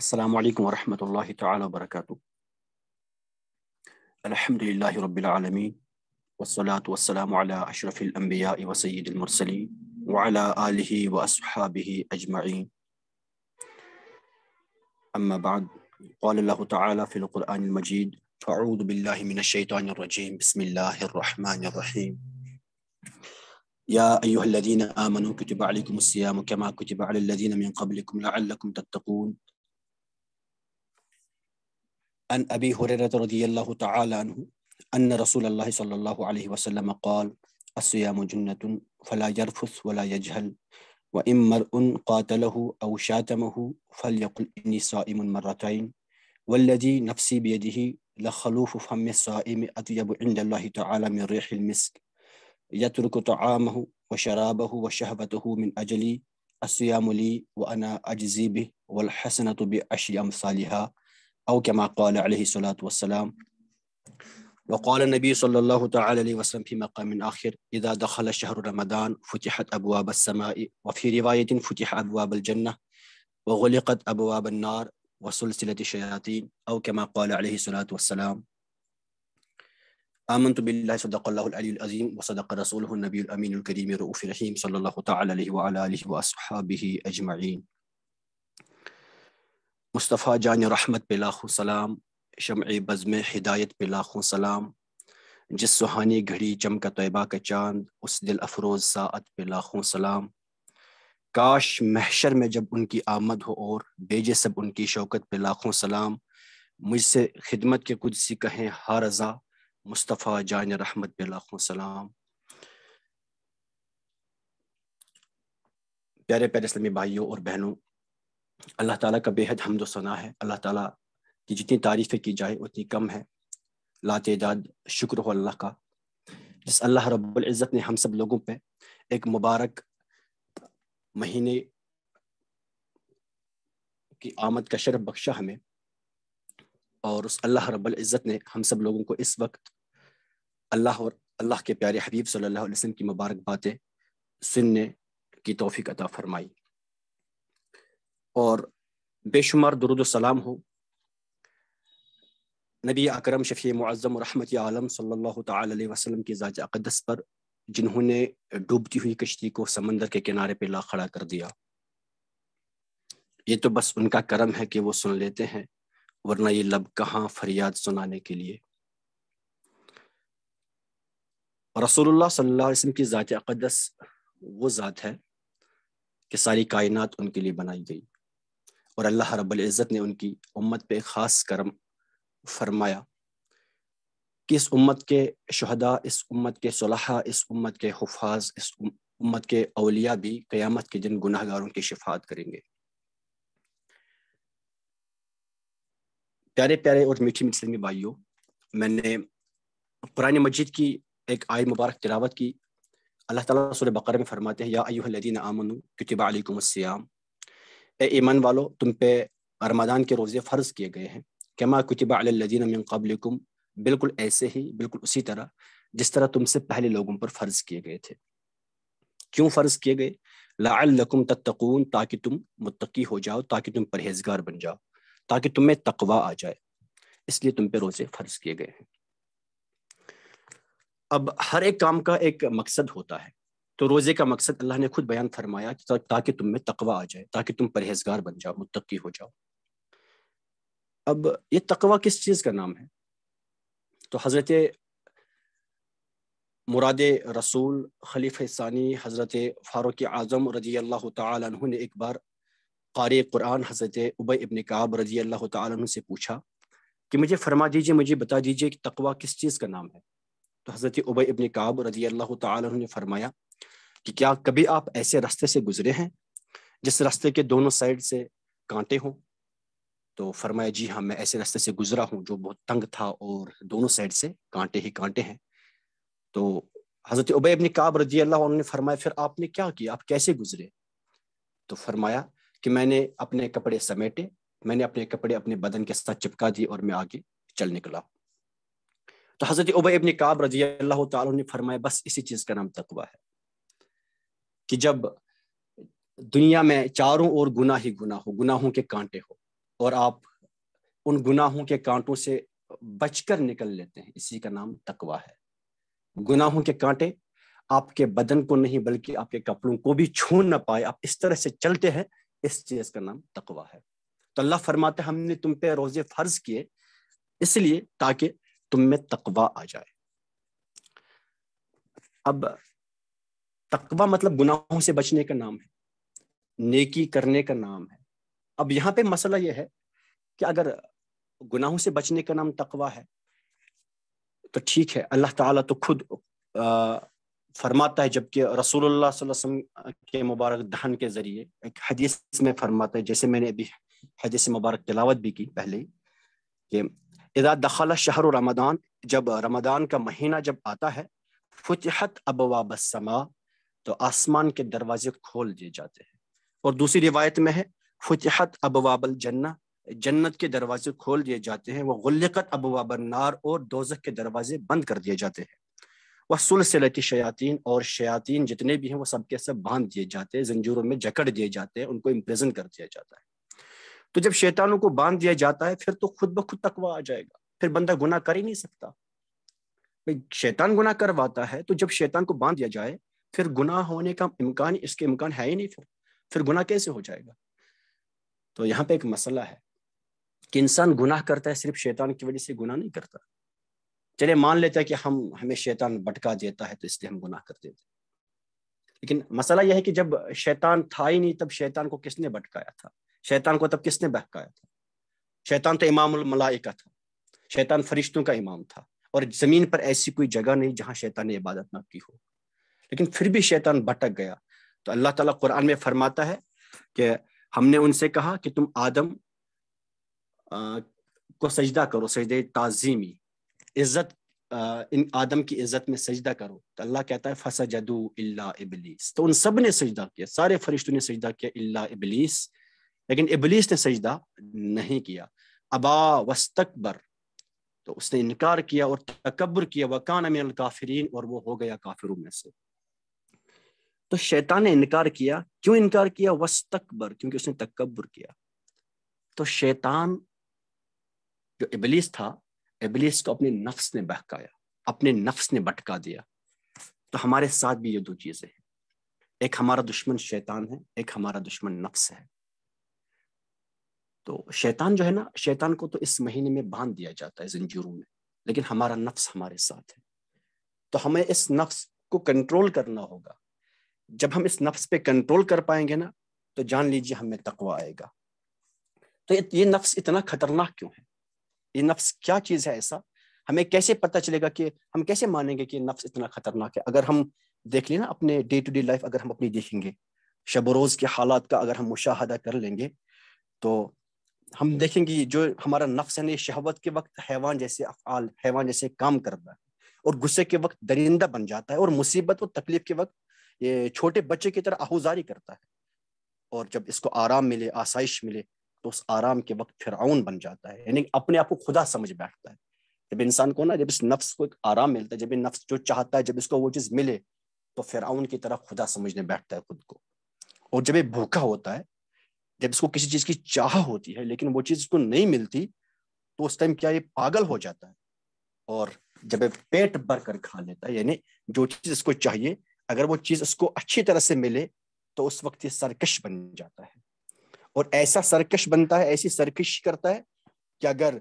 السلام عليكم ورحمة الله تعالى وبركاته الحمد لله رب العالمين والصلاة والسلام على أشرف الأنبياء وسيد المرسلين وعلى آله وأصحابه أجمعين أما بعد قال الله تعالى في القرآن المجيد فأعوذ بالله من الشيطان الرجيم بسم الله الرحمن الرحيم يا أيها الذين آمنوا كتب عليكم الصيام كما كتب على الذين من قبلكم لعلكم تتقون عن أبي هريرة رضي الله تعالى عنه أن رسول الله صلى الله عليه وسلم قال الصيام جنة فلا يرفث ولا يجهل وإن مرء قاتله أو شاتمه فليقل إني صائم مرتين والذي نفسي بيده لخلوف فم الصائم أطيب عند الله تعالى من ريح المسك يترك طعامه وشرابه وشهبته من أجلي الصيام لي وأنا أجزي به والحسنة بعشر أمثالها أو كما قال عليه الصلاة والسلام وقال النبي صلى الله تعالى عليه وسلم في مقام آخر إذا دخل شهر رمضان فتحت أبواب السماء وفي رواية فتح أبواب الجنة وغلقت أبواب النار وسلسلة الشياطين أو كما قال عليه الصلاة والسلام آمنت بالله صدق الله العلي العظيم وصدق رسوله النبي الأمين الكريم الرؤوف الرحيم صلى الله تعالى عليه وعلى آله وأصحابه أجمعين मुस्तफ़ा जान रहमत पे लाखों सलाम शम बज़म हिदायत पे लाखों सलाम जिस सुहानी घड़ी चमका तयबा का चांद उस दिल अफरोज सात पे लाखों सलाम काश महशर में जब उनकी आमद हो और बेजे सब उनकी शौकत पे लाखों सलाम मुझसे खिदमत के कुछ सी कहें हार रजा मुस्तफ़ा जान रहमत पे लाखों सलाम प्यारे प्यारे इस्लामी भाइयों और बहनों अल्लाह ताला का बेहद हमद सना है अल्लाह ताला की जितनी तारीफ़ें की जाए उतनी कम है लातदाद शुक्र हो अल्लाह का जिस अल्लाह रब्ज़त ने हम सब लोगों पे एक मुबारक महीने की आमद का शरफ बख्शा हमें और उस अल्लाह रब्ज़त ने हम सब लोगों को इस वक्त अल्लाह और अल्लाह के प्यारे हबीब सल्लल्लाहु अलैहि वसल्लम की मुबारक बातें सुनने की तोफ़ी अता फरमाई और बेशुमार दुरुद सलाम हो नबी अकरम शफ़ी मुआज़म और रहमत आलम सल्लल्लाहु अलैहि वसल्लम की ज़ात अक़दस पर जिन्होंने डूबती हुई कश्ती को समंदर के किनारे पर ला खड़ा कर दिया ये तो बस उनका करम है कि वो सुन लेते हैं वरना ये लब कहाँ फरियाद सुनाने के लिए रसोल्ला वसम की ज़ात अक़दस वो ज़ात है कि सारी कायनात उनके लिए बनाई गई और अल्लाह रब्ज़त ने उनकी उम्मत पे ख़ास करम फरमाया कि इस उम्मत के शहदा इस उम्मत के सलाहा इस उम्मत के हफाज इस उम्मत के अलिया भी क़यामत के दिन गुनाहगारों की शिफात करेंगे प्यारे प्यारे और मीठी मीठी भाइयों मैंने कुरान मस्जिद की एक आय मुबारक तिलावत की अल्लाह ताला सूरह बकर में फरमाते हैं या अयुहदीन आमनु कितबा अलैकुम ए ईमान वालो तुम पे रमजान के रोज़े फ़र्ज़ किए गए हैं कमा कुतबा अलजीन मिन कबलकुम बिल्कुल ऐसे ही बिल्कुल उसी तरह जिस तरह तुमसे पहले लोगों पर फ़र्ज़ किए गए थे क्यों फ़र्ज़ किए गए लाकुम तत्तकून ताकि तुम मुतकी हो जाओ ताकि तुम परहेजगार बन जाओ ताकि तुम्हें तकवा आ जाए इसलिए तुम पे रोज़े फ़र्ज़ किए गए हैं अब हर एक काम का एक मकसद होता है तो रोज़े का मकसद अल्लाह ने खुद बयान फरमाया ताकि तुम में तकवा आ जाए ताकि तुम परहेजगार बन जाओ मुतकी हो जाओ अब ये तकवा किस चीज़ का नाम है तो हज़रत मुराद रसूल खलीफ सानी हज़रत फ़ारूक आज़म रजी अल्लाह तु ने एक बार कारी कुरान हज़रत उबई इबन काब रजी अल्लाह तु से पूछा कि मुझे फरमा दीजिए मुझे बता दीजिए कि तकवा किस चीज़ का नाम है तो हज़रत उबई इबन काब रजी अल्लाह तु ने फरमाया कि क्या कभी आप ऐसे रास्ते से गुजरे हैं जिस रास्ते के दोनों साइड से कांटे हों तो फरमाया जी हाँ मैं ऐसे रास्ते से गुजरा हूँ जो बहुत तंग था और दोनों साइड से कांटे ही कांटे हैं तो हज़रत उबे इबन काब रजी अल्लाह ने फरमाया फिर आपने क्या किया आप कैसे गुजरे तो फरमाया कि मैंने अपने कपड़े समेटे मैंने अपने कपड़े अपने बदन के साथ चिपका दिए और मैं आगे चल निकला तो हज़रत उबे इबन काब रजी अल्लाह ने फरमाया बस इसी चीज़ का नाम तकवा है कि जब दुनिया में चारों ओर गुना ही गुना हो गुनाहों के कांटे हो और आप उन गुनाहों के कांटों से बचकर निकल लेते हैं इसी का नाम तकवा है गुनाहों के कांटे आपके बदन को नहीं बल्कि आपके कपड़ों को भी छू ना पाए आप इस तरह से चलते हैं इस चीज का नाम तकवा है तो अल्लाह फरमाते हमने तुम पे रोजे फर्ज किए इसलिए ताकि तुम में तकवा आ जाए अब तकवा मतलब गुनाहों से बचने का नाम है नेकी करने का नाम है अब यहाँ पे मसला यह है कि अगर गुनाहों से बचने का नाम तकवा है तो ठीक है अल्लाह ताला तो खुद फरमाता है जबकि रसूलुल्लाह वसल्लम के मुबारक दहन के जरिए एक हदीस में फरमाता है जैसे मैंने अभी हदीस मुबारक तिलावत भी की पहले कि इदा दखला शहर रमदान जब रमदान का महीना जब आता है फुतहत अबवाबसमा तो आसमान के दरवाजे खोल दिए जाते हैं और दूसरी रिवायत में है फतहत अबवाबल जन्ना जन्नत के दरवाजे खोल दिए जाते हैं वह गुल्लकत अबवाबल नार और दोजक के दरवाजे बंद कर दिए जाते हैं वह सुलसलती शयातीन और शयातीन जितने भी हैं वो सबके सब बांध दिए जाते हैं जंजूरों में जकड़ दिए जाते हैं उनको इम्प्रेजेंट कर दिया जाता है तो जब शैतानों को बांध दिया जाता है फिर तो खुद ब खुद तकवा आ जाएगा फिर बंदा गुना कर ही नहीं सकता शैतान गुना करवाता है तो जब शैतान को बांध दिया जाए फिर गुनाह होने का इम्कान इसके इम्कान है ही नहीं फिर फिर गुनाह कैसे हो जाएगा तो यहाँ पे एक मसला है कि इंसान गुनाह करता है सिर्फ शैतान की वजह से गुनाह नहीं करता चले मान लेता है कि हम हमें शैतान भटका देता है तो इसलिए हम गुनाह कर देते लेकिन मसला यह है कि जब शैतान था ही नहीं तब शैतान को किसने भटकाया था शैतान को तब किसने बहकाया था शैतान तो इमाम का था शैतान फरिश्तों का इमाम था और जमीन पर ऐसी कोई जगह नहीं जहां शैतान ने इबादत ना की हो लेकिन फिर भी शैतान भटक गया तो अल्लाह ताला कुरान में फरमाता है कि हमने उनसे कहा कि तुम आदम आ, को सजदा करो सजद ताजीमी इज्जत इन आदम की इज्जत में सजदा करो तो अल्लाह कहता है फसा जदू इबलीस तो उन सब ने सजदा किया सारे फरिश्तों ने सजदा किया अल्ला इबलीस लेकिन इबलीस ने सजदा नहीं किया अबा वस्तकबर तो उसने इनकार किया और तकबर किया वकान में काफरीन और वो हो गया काफिरों में से तो शैतान ने इनकार किया क्यों इनकार किया वस्तकबर क्योंकि उसने तकबर किया तो शैतान जो इबलीस था इबलीस को अपने नफ्स ने बहकाया अपने नफ्स ने भटका दिया तो हमारे साथ भी ये दो चीजें हैं एक हमारा दुश्मन शैतान है एक हमारा दुश्मन नफ्स है तो शैतान जो है ना शैतान को तो इस महीने में बांध दिया जाता है जंजीरों में लेकिन हमारा नफ्स हमारे साथ है तो हमें इस नफ्स को कंट्रोल करना होगा जब हम इस नफ्स पे कंट्रोल कर पाएंगे ना तो जान लीजिए हमें तकवा आएगा तो ये नफ्स इतना खतरनाक क्यों है ये नफ्स क्या चीज़ है ऐसा हमें कैसे पता चलेगा कि हम कैसे मानेंगे कि नफ्स इतना खतरनाक है अगर हम देख लें ना अपने डे टू डे लाइफ अगर हम अपनी देखेंगे शब रोज़ के हालात का अगर हम मुशाहदा कर लेंगे तो हम देखेंगे जो हमारा नफ्स है शहवत के वक्त हैवान जैसे अफआल हैवान जैसे काम करता है और गुस्से के वक्त दरिंदा बन जाता है और मुसीबत और तकलीफ के वक्त ये छोटे बच्चे की तरह आहुजारी करता है और जब इसको आराम मिले आसाइश मिले तो उस आराम के वक्त फिरआउन बन जाता है यानी अपने आप को खुदा समझ बैठता है जब इंसान को ना जब इस नफ्स को एक आराम मिलता है जब नफ्स जो चाहता है जब इसको वो चीज़ मिले तो फिरआउन की तरह खुदा समझने बैठता है खुद को और जब ये भूखा होता है जब इसको किसी चीज़ की चाह होती है लेकिन वो चीज़ इसको नहीं मिलती तो उस टाइम क्या ये पागल हो जाता है और जब पेट भर कर खा लेता है यानी जो चीज़ इसको चाहिए अगर वो चीज़ उसको अच्छी तरह से मिले तो उस वक्त ये सरकश बन जाता है और ऐसा सरकश बनता है ऐसी सरकश करता है कि अगर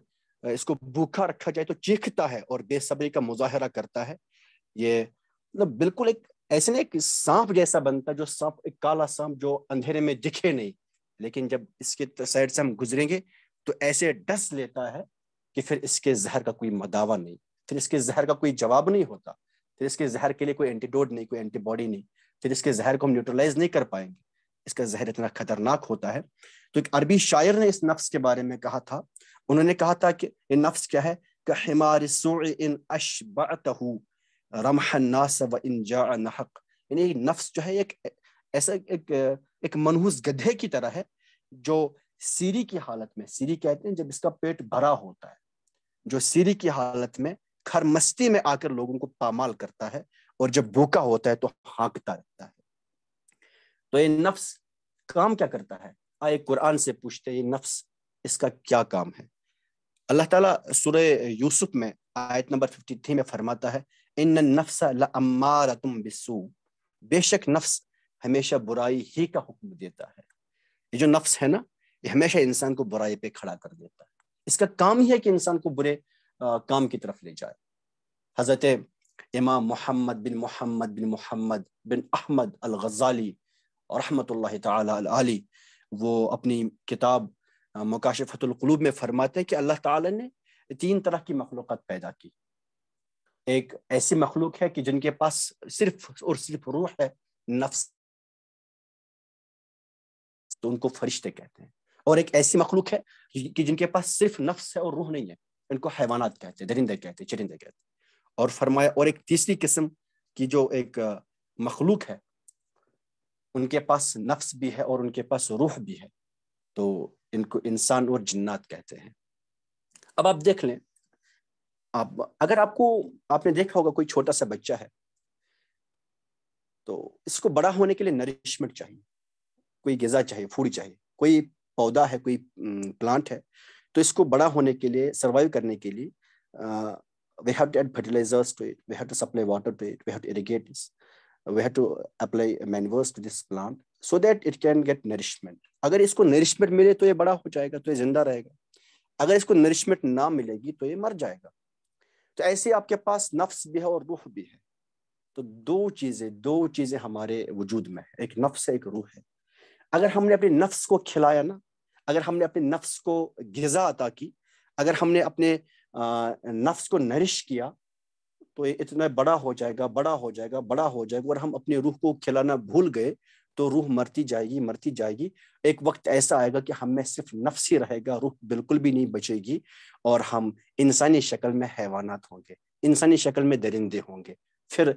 इसको भूखा रखा जाए तो चीखता है और बेसब्री का मुजाहरा करता है ये मतलब बिल्कुल एक ऐसे ना एक सांप जैसा बनता है जो सांप एक काला सांप जो अंधेरे में दिखे नहीं लेकिन जब इसके साइड से हम गुजरेंगे तो ऐसे डस लेता है कि फिर इसके जहर का कोई मदावा नहीं फिर इसके जहर का कोई जवाब नहीं होता फिर इसके जहर के लिए कोई एंटीडोट नहीं कोई एंटीबॉडी नहीं फिर इसके जहर को हम न्यूट्रलाइज नहीं कर पाएंगे इसका जहर इतना खतरनाक होता है तो एक अरबी शायर ने इस नफ्स के बारे में कहा था उन्होंने कहा था कि ये नफ्स क्या है यानी नफ्स जो है एक ऐसा एक एक मनहूस गधे की तरह है जो सीरी की हालत में सीरी कहते हैं जब इसका पेट भरा होता है जो सीरी की हालत में खरमस्ती में आकर लोगों को पामाल करता है और जब भूखा होता है तो हाँकता रहता है तो ये नफ्स काम क्या करता है आए कुरान से पूछते ये नफ्स इसका क्या काम है अल्लाह ताला सूर्य यूसुफ में आयत नंबर 53 में फरमाता है इन नफ्स लअमारतुम बिसु बेशक नफ्स हमेशा बुराई ही का हुक्म देता है ये जो नफ्स है ना ये हमेशा इंसान को बुराई पे खड़ा कर देता है इसका काम ही है कि इंसान को बुरे काम की तरफ ले जाए हज़रत इमाम मोहम्मद बिन मोहम्मद बिन मोहम्मद बिन अहमद अल गज़ाली और ताली वो अपनी किताब मकाशफ़तलूब में फरमाते हैं कि अल्लाह ताला ने तीन तरह की मखलूक पैदा की एक ऐसी मखलूक है कि जिनके पास सिर्फ और सिर्फ रूह है नफ्स तो उनको फरिश्ते कहते हैं और एक ऐसी मखलूक है कि जिनके पास सिर्फ नफ्स है और रूह नहीं है इनको हैवानात कहते हैं दरिंदे कहते हैं चरिंदे कहते हैं और फरमाया और एक तीसरी किस्म की जो एक मखलूक है उनके पास नफ्स भी है और उनके पास रूह भी है तो इनको इंसान और जन्नात कहते हैं अब आप देख लें आप अगर आपको आपने देखा होगा कोई छोटा सा बच्चा है तो इसको बड़ा होने के लिए नरिशमेंट चाहिए कोई गज़ा चाहिए फूड चाहिए कोई पौधा है कोई प्लांट है तो इसको बड़ा होने के लिए सर्वाइव करने के लिए we have to add fertilizers to it we have to supply water to it we have to irrigate this we have to apply manures to this plant so that it can get nourishment अगर इसको nourishment मिले तो ये बड़ा हो जाएगा तो ये जिंदा रहेगा अगर इसको नरिशमेंट ना मिलेगी तो ये मर जाएगा तो ऐसे आपके पास नफ्स भी है और रूह भी है तो दो चीजें दो चीजें हमारे वजूद में है एक नफ्स है एक रूह है अगर हमने अपने नफ्स को खिलाया ना अगर हमने अपने नफ्स को गज़ा अता की अगर हमने अपने नफ्स को नरिश किया तो ये इतना बड़ा हो जाएगा बड़ा हो जाएगा बड़ा हो जाएगा और हम अपनी रूह को खिलाना भूल गए तो रूह मरती जाएगी मरती जाएगी एक वक्त ऐसा आएगा कि हम में सिर्फ नफ्स ही रहेगा रूह बिल्कुल भी नहीं बचेगी और हम इंसानी शक्ल में हैवानात होंगे इंसानी शक्ल में दरिंदे होंगे फिर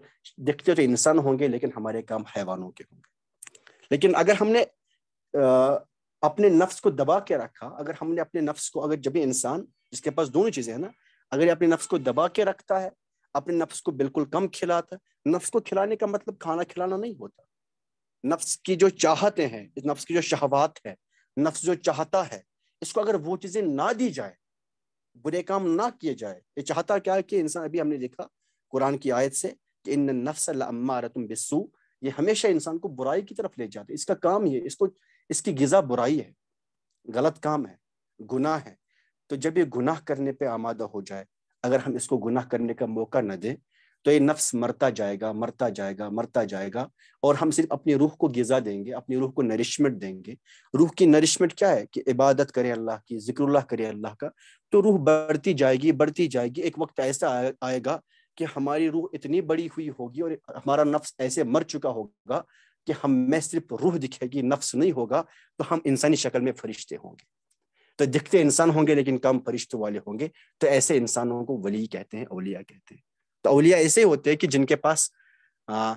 दिखते तो इंसान होंगे लेकिन हमारे काम हैवानों के होंगे लेकिन अगर हमने अपने नफ्स को दबा के रखा अगर हमने अपने नफ्स को अगर जब इंसान जिसके पास दोनों चीजें हैं ना अगर ये अपने नफ्स को दबा के रखता है अपने नफ्स को बिल्कुल कम खिलाता है नफ्स को खिलाने का मतलब खाना खिलाना नहीं होता नफ्स की जो चाहते हैं नफ्स की जो शहवात है नफ्स जो चाहता है इसको अगर वो चीज़ें ना दी जाए बुरे काम ना किए जाए ये चाहता क्या है कि इंसान अभी हमने देखा कुरान की आयत से कि इन नफ्स बिस्सू ये हमेशा इंसान को बुराई की तरफ ले जाते इसका काम ही है इसको इसकी गिज़ा बुराई है गलत काम है गुनाह है तो जब ये गुनाह करने पे आमादा हो जाए अगर हम इसको गुनाह करने का मौका न दें तो ये नफ्स मरता जाएगा मरता जाएगा मरता जाएगा और हम सिर्फ अपनी रूह को गज़ा देंगे अपनी रूह को नरिशमेंट देंगे रूह की नरिशमेंट क्या है कि इबादत करे अल्लाह की जिक्र करे अल्लाह का तो रूह बढ़ती जाएगी बढ़ती जाएगी एक वक्त ऐसा आएगा कि हमारी रूह इतनी बड़ी हुई होगी और हमारा नफ्स ऐसे मर चुका होगा कि हम में सिर्फ रूह दिखेगी नफ्स नहीं होगा तो हम इंसानी शक्ल में फरिश्ते होंगे तो दिखते इंसान होंगे लेकिन कम फरिश्तों वाले होंगे तो ऐसे इंसानों को वली कहते हैं अलिया कहते हैं तो अलिया ऐसे होते हैं कि जिनके पास आ,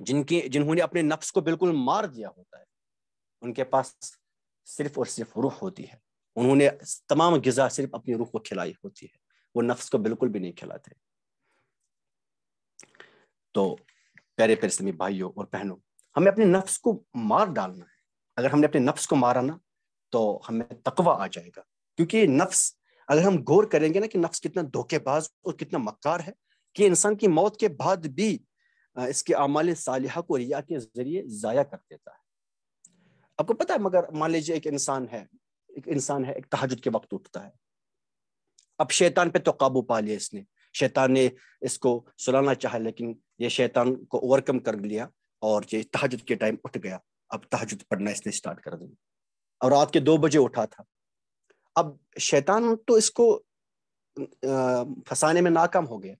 जिनके जिन्होंने अपने नफ्स को बिल्कुल मार दिया होता है उनके पास सिर्फ और सिर्फ रूह होती है उन्होंने तमाम गजा सिर्फ अपनी रूह को खिलाई होती है वो नफ्स को बिल्कुल भी नहीं खिलाते तो प्यारे परिश्रमी भाइयों और बहनों हमें अपने नफ्स को मार डालना है अगर हमने अपने नफ्स को मारा ना तो हमें तकवा आ जाएगा क्योंकि नफ्स अगर हम गौर करेंगे ना कि नफ्स कितना धोखेबाज और कितना मक्कार है कि इंसान की मौत के बाद भी इसके अमाल सालिहा को रिया के जरिए ज़ाया कर देता है आपको पता है मगर मान लीजिए एक इंसान है एक इंसान है एक तहजद के वक्त उठता है अब शैतान पे तो काबू पा लिया इसने शैतान ने इसको सुलाना चाहा लेकिन ये शैतान को ओवरकम कर लिया और ये तहजद के टाइम उठ गया अब तहजद पढ़ना इसने स्टार्ट कर दिया और रात के दो बजे उठा था अब शैतान तो इसको फंसाने में नाकाम हो गया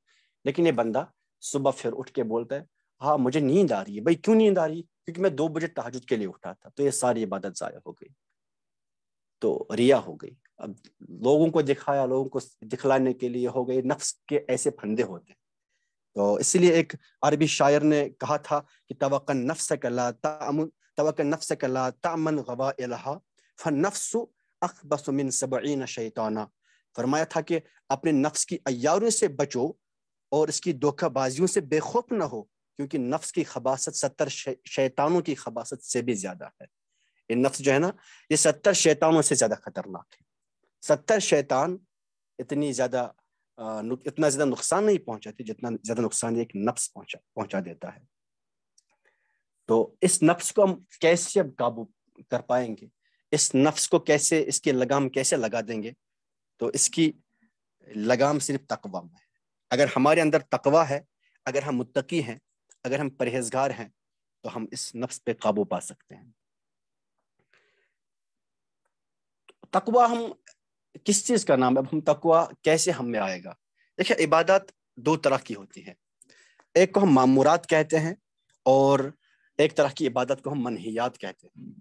लेकिन ये बंदा सुबह फिर उठ के बोलता है हाँ मुझे नींद आ रही है भाई क्यों नींद आ रही है क्योंकि मैं दो बजे तहजद के लिए उठा था तो ये सारी इबादत ज़ाया हो गई तो रिया हो गई अब लोगों को दिखाया लोगों को दिखलाने के लिए हो गई नफ्स के ऐसे फंदे होते हैं तो इसलिए एक अरबी शायर ने कहा था कि तवक़ नफ्स कला नफ्स कला तमन गवा इलाहा फ़न अखबस मिन सबईन शैताना फरमाया था कि अपने नफ्स की अयारों से बचो और इसकी धोखाबाजियों से बेखौफ ना हो क्योंकि नफ्स की खबासत सत्तर शैतानों की खबासत से भी ज़्यादा है ये नफ्स जो है ना ये सत्तर शैतानों से ज़्यादा खतरनाक है सत्तर शैतान इतनी ज़्यादा इतना ज्यादा नुकसान नहीं पहुंचाती जितना ज्यादा नुकसान एक नफ्स पहुंचा पहुंचा देता है तो इस नफ्स को हम कैसे अब काबू कर पाएंगे इस नफ्स को कैसे इसके लगाम कैसे लगा देंगे तो इसकी लगाम सिर्फ तकवा में है अगर हमारे अंदर तकवा है अगर हम मुत्तकी हैं अगर हम परहेजगार हैं तो हम इस नफ्स पे काबू पा सकते हैं तकवा हम किस चीज़ का नाम है अब हम तकवा कैसे हम में आएगा देखिए इबादत दो तरह की होती है एक को हम मामूरात कहते हैं और एक तरह की इबादत को हम मनहियात कहते हैं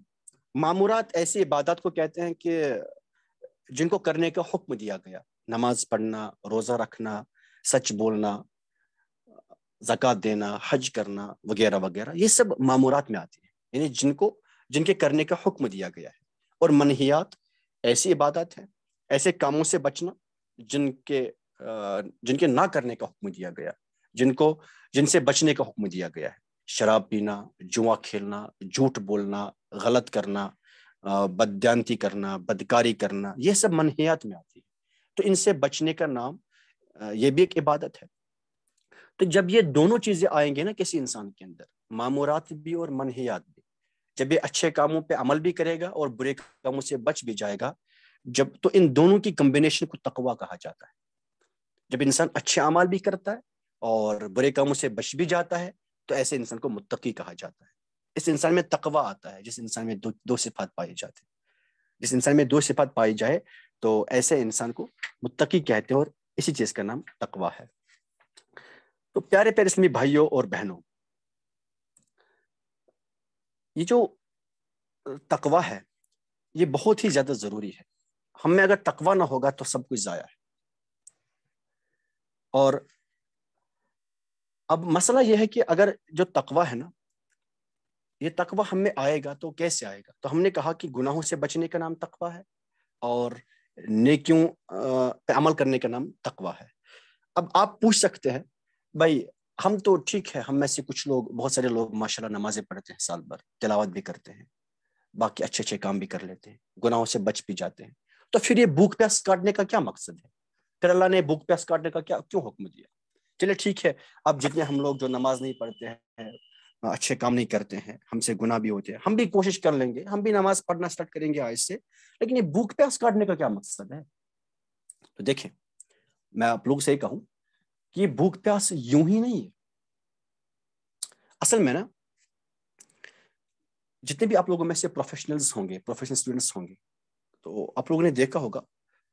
मामूरात ऐसी इबादत को कहते हैं कि जिनको करने का हुक्म दिया गया नमाज पढ़ना रोज़ा रखना सच बोलना जक़ात देना हज करना वगैरह वगैरह ये सब मामूरात में आती है यानी जिनको जिनके करने का हुक्म दिया गया है और मनहियात ऐसी इबादत है ऐसे कामों से बचना जिनके जिनके ना करने का हुक्म दिया गया जिनको जिनसे बचने का हुक्म दिया गया है शराब पीना जुआ खेलना झूठ बोलना गलत करना बदती करना बदकारी करना ये सब मनहियात में आती है तो इनसे बचने का नाम ये भी एक इबादत है तो जब ये दोनों चीज़ें आएंगे ना किसी इंसान के अंदर मामूरात भी और मनहियात भी जब ये अच्छे कामों पे अमल भी करेगा और बुरे कामों से बच भी जाएगा जब तो इन दोनों की कम्बिनेशन को तकवा कहा जाता है जब इंसान अच्छे अमाल भी करता है और बुरे कामों से बच भी जाता है तो ऐसे इंसान को मुतकी कहा जाता है इस इंसान में तकवा आता है जिस इंसान में दो दो सिफात पाए जाते हैं जिस इंसान में दो सिफात पाई जाए तो ऐसे इंसान को मुतकी कहते हैं और इसी चीज का नाम तकवा है तो प्यारे प्यारे इसमें भाइयों और बहनों ये जो तकवा है ये बहुत ही ज्यादा जरूरी है हम में अगर तकवा ना होगा तो सब कुछ ज़ाया है और अब मसला यह है कि अगर जो तकवा है ना ये तकवा हम में आएगा तो कैसे आएगा तो हमने कहा कि गुनाहों से बचने का नाम तकवा है और नेकियों पे अमल करने का नाम तकवा है अब आप पूछ सकते हैं भाई हम तो ठीक है हम में से कुछ लोग बहुत सारे लोग माशाल्लाह नमाजें पढ़ते हैं साल भर तिलावत भी करते हैं बाकी अच्छे अच्छे काम भी कर लेते हैं गुनाहों से बच भी जाते हैं तो फिर ये भूख प्यास काटने का क्या मकसद है फिर अल्लाह ने भूख प्यास काटने का क्या क्यों हुक्म दिया चले ठीक है अब जितने हम लोग जो नमाज नहीं पढ़ते हैं अच्छे काम नहीं करते हैं हमसे गुना भी होते हैं हम भी कोशिश कर लेंगे हम भी नमाज पढ़ना स्टार्ट करेंगे आज से लेकिन ये भूख प्यास काटने का क्या मकसद है तो देखें मैं आप लोग से ही कहूं कि भूख प्यास यूं ही नहीं है असल में ना जितने भी आप लोगों में से प्रोफेशनल्स होंगे प्रोफेशनल स्टूडेंट्स होंगे तो आप लोगों ने देखा होगा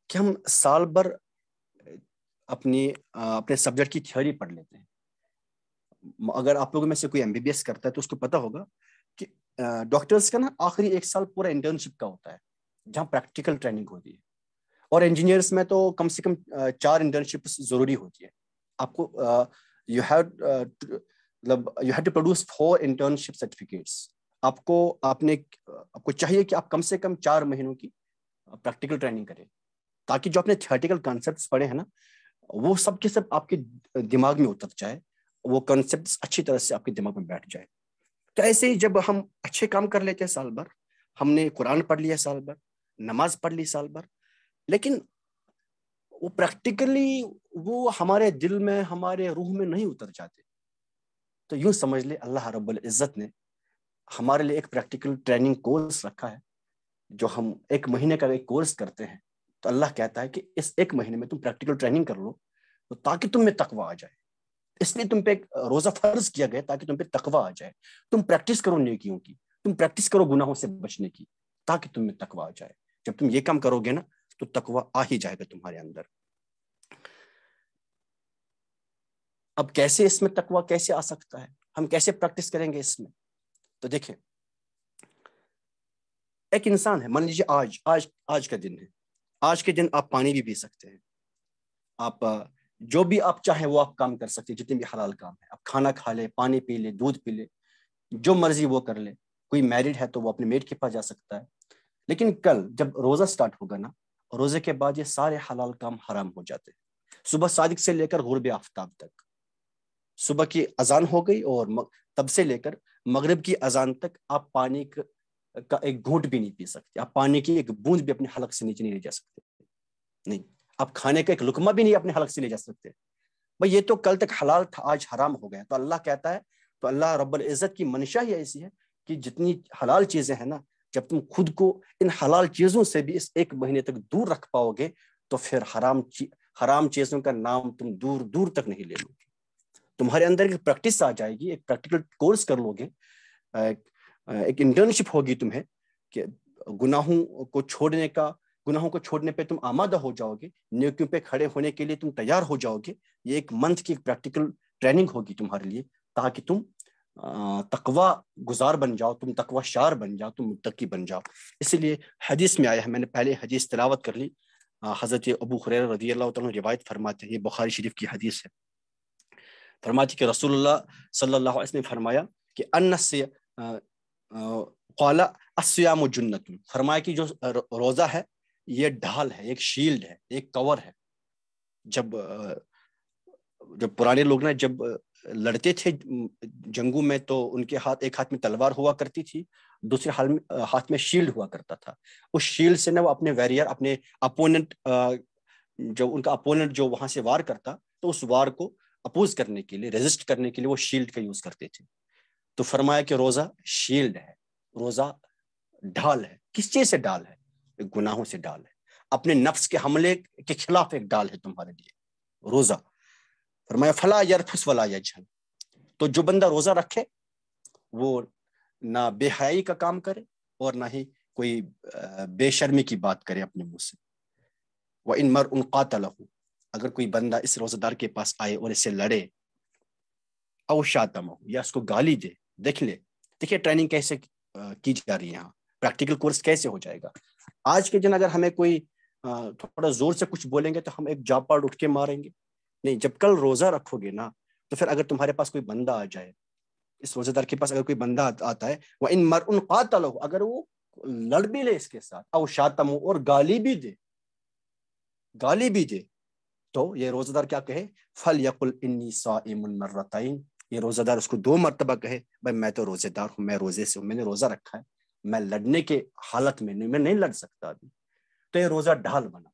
कि हम साल भर अपनी अपने सब्जेक्ट की थ्योरी पढ़ लेते हैं अगर आप लोगों में से कोई एमबीबीएस करता है तो उसको पता होगा कि डॉक्टर्स का ना आखिरी एक साल पूरा इंटर्नशिप का होता है जहाँ प्रैक्टिकल ट्रेनिंग होती है और इंजीनियर्स में तो कम से कम चार इंटर्नशिप जरूरी होती है आपको यू हैव मतलब you have to produce four internship certificates आपको आपने आपको चाहिए कि आप कम से कम चार महीनों की प्रैक्टिकल ट्रेनिंग करें ताकि जो आपने थियोटिकल कॉन्सेप्ट पढ़े हैं ना वो सब के सब आपके दिमाग में उतर जाए वो कॉन्सेप्ट अच्छी तरह से आपके दिमाग में बैठ जाए तो ऐसे ही जब हम अच्छे काम कर लेते हैं साल भर हमने कुरान पढ़ लिया साल भर नमाज पढ़ ली साल भर लेकिन वो प्रैक्टिकली वो हमारे दिल में हमारे रूह में नहीं उतर जाते तो यूं समझ ले अल्लाह रब्बुल इज़्ज़त ने हमारे लिए एक प्रैक्टिकल ट्रेनिंग कोर्स रखा है जो हम एक महीने का एक कोर्स करते हैं तो अल्लाह कहता है कि इस एक महीने में तुम प्रैक्टिकल ट्रेनिंग कर लो तो ताकि तुम में तकवा आ जाए इसलिए तुम पे एक रोजा फर्ज किया गया ताकि तुम पे तकवा आ जाए तुम प्रैक्टिस करो नेकियों की तुम प्रैक्टिस करो गुनाहों से बचने की ताकि तुम में तकवा आ जाए जब तुम ये काम करोगे ना तो तकवा आ ही जाएगा तुम्हारे अंदर अब कैसे इसमें तकवा कैसे आ सकता है हम कैसे प्रैक्टिस करेंगे इसमें तो देखें एक इंसान है मान लीजिए आज आज आज का दिन है आज के दिन आप पानी भी पी सकते हैं आप जो भी आप चाहें वो आप काम कर सकते हैं जितने भी हलाल काम है आप खाना खा ले पानी पी ले दूध पी ले जो मर्जी वो कर ले कोई मैरिड है तो वो अपने मेट के पास जा सकता है लेकिन कल जब रोज़ा स्टार्ट होगा ना रोज़े के बाद ये सारे हलाल काम हराम हो जाते हैं सुबह सादिक से लेकर गुरब आफ्ताब तक सुबह की अजान हो गई और तब से लेकर मगरब की अजान तक आप पानी का एक घूट भी नहीं पी सकते आप पानी की एक बूंद भी अपने हलक से नीचे नहीं ले जा सकते नहीं आप खाने का एक लुकमा भी नहीं अपने हलक से ले जा सकते भाई ये तो कल तक हलाल था आज हराम हो गया तो अल्लाह कहता है तो अल्लाह रब्बुल इज़्ज़त की मंशा ही ऐसी है कि जितनी हलाल चीज़ें हैं ना जब तुम खुद को इन हलाल चीज़ों से भी इस एक महीने तक दूर रख पाओगे तो फिर हराम हराम चीज़ों का नाम तुम दूर दूर तक नहीं ले लोगे तुम्हारे अंदर एक प्रैक्टिस आ जाएगी एक प्रैक्टिकल कोर्स कर लोगे एक इंटर्नशिप होगी तुम्हें कि गुनाहों को छोड़ने का गुनाहों को छोड़ने पे तुम आमादा हो जाओगे नियुक्तियों पे खड़े होने के लिए तुम तैयार हो जाओगे ये एक मंथ की प्रैक्टिकल ट्रेनिंग होगी तुम्हारे लिए ताकि तुम तकवा गुजार बन जाओ तुम तकवा शार बन जाओ तुम मुतकी बन जाओ इसीलिए हदीस में आया है मैंने पहले हदीस तलावत कर ली हज़रत अबू खुर रजी अल्लाह तुम रिवायत फरमाते हैं ये बुखारी शरीफ की हदीस है फरमाती कि रसूल सल्ला फरमाया कि अन्न से कौला अस्याम फरमाया कि जो रोज़ा है ये ढाल है एक शील्ड है एक कवर है जब जब पुराने लोग ना जब लड़ते थे जंगू में तो उनके हाथ एक हाथ में तलवार हुआ करती थी दूसरे हाथ में हाथ में शील्ड हुआ करता था उस शील्ड से ना वो अपने वैरियर अपने अपोनेंट जो उनका अपोनेंट जो वहां से वार करता तो उस वार को अपोज करने के लिए रेजिस्ट करने के लिए वो शील्ड का यूज करते थे तो फरमाया कि रोजा शील्ड है रोजा ढाल है किस चीज से ढाल है गुनाहों से ढाल है अपने नफ्स के हमले के खिलाफ एक डाल है तुम्हारे लिए रोजा फरमाया फला यरफुस वला यजहल तो जो बंदा रोजा रखे वो ना बेहयाई का काम करे और ना ही कोई बेशर्मी की बात करे अपने मुंह से वह इन मर उन कातलहू अगर कोई बंदा इस रोजेदार के पास आए और इसे लड़े अवशातम हो या उसको गाली दे देख ले देखिए ट्रेनिंग कैसे की जा रही है यहाँ प्रैक्टिकल कोर्स कैसे हो जाएगा आज के दिन अगर हमें कोई थोड़ा जोर से कुछ बोलेंगे तो हम एक जॉब पार्ट उठ के मारेंगे नहीं जब कल रोजा रखोगे ना तो फिर अगर तुम्हारे पास कोई बंदा आ जाए इस रोजेदार के पास अगर कोई बंदा आता है वह इन मर उन कातल अगर वो लड़ भी ले इसके साथ और शातम हो और गाली भी दे गाली भी दे तो ये रोजेदार क्या कहे फल यकुल इन्नी सा मर्रतइन ये रोजादार उसको दो मरतबा कहे भाई मैं तो रोजेदार हूँ मैं रोजे से हूँ मैंने रोजा रखा है मैं लड़ने के हालत में नहीं मैं नहीं लड़ सकता अभी तो ये रोजा ढाल बना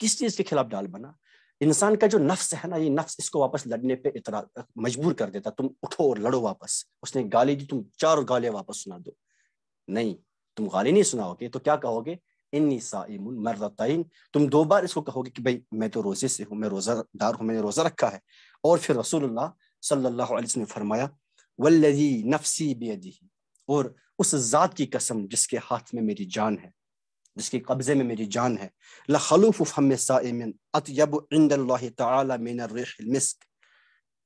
किस चीज के खिलाफ ढाल बना इंसान का जो नफ्स है ना ये नफ्स इसको वापस लड़ने पे इतरा मजबूर कर देता तुम उठो और लड़ो वापस उसने गाली दी तुम चार गालियां वापस सुना दो नहीं तुम गाली नहीं सुनाओगे तो क्या कहोगे इन्नी तुम दो बार इसको कहोगे कि भाई मैं तो रोजे से हूँ मैं रोजादार हूँ मैंने रोजा रखा है और फिर रसूलुल्लाह सल्लल्लाहु अलैहि वसल्लम ने फरमाया वल्लजी नफसी बेदी और उस ज़ात की कसम जिसके हाथ में मेरी जान है जिसके कब्जे में मेरी जान है लखलूफ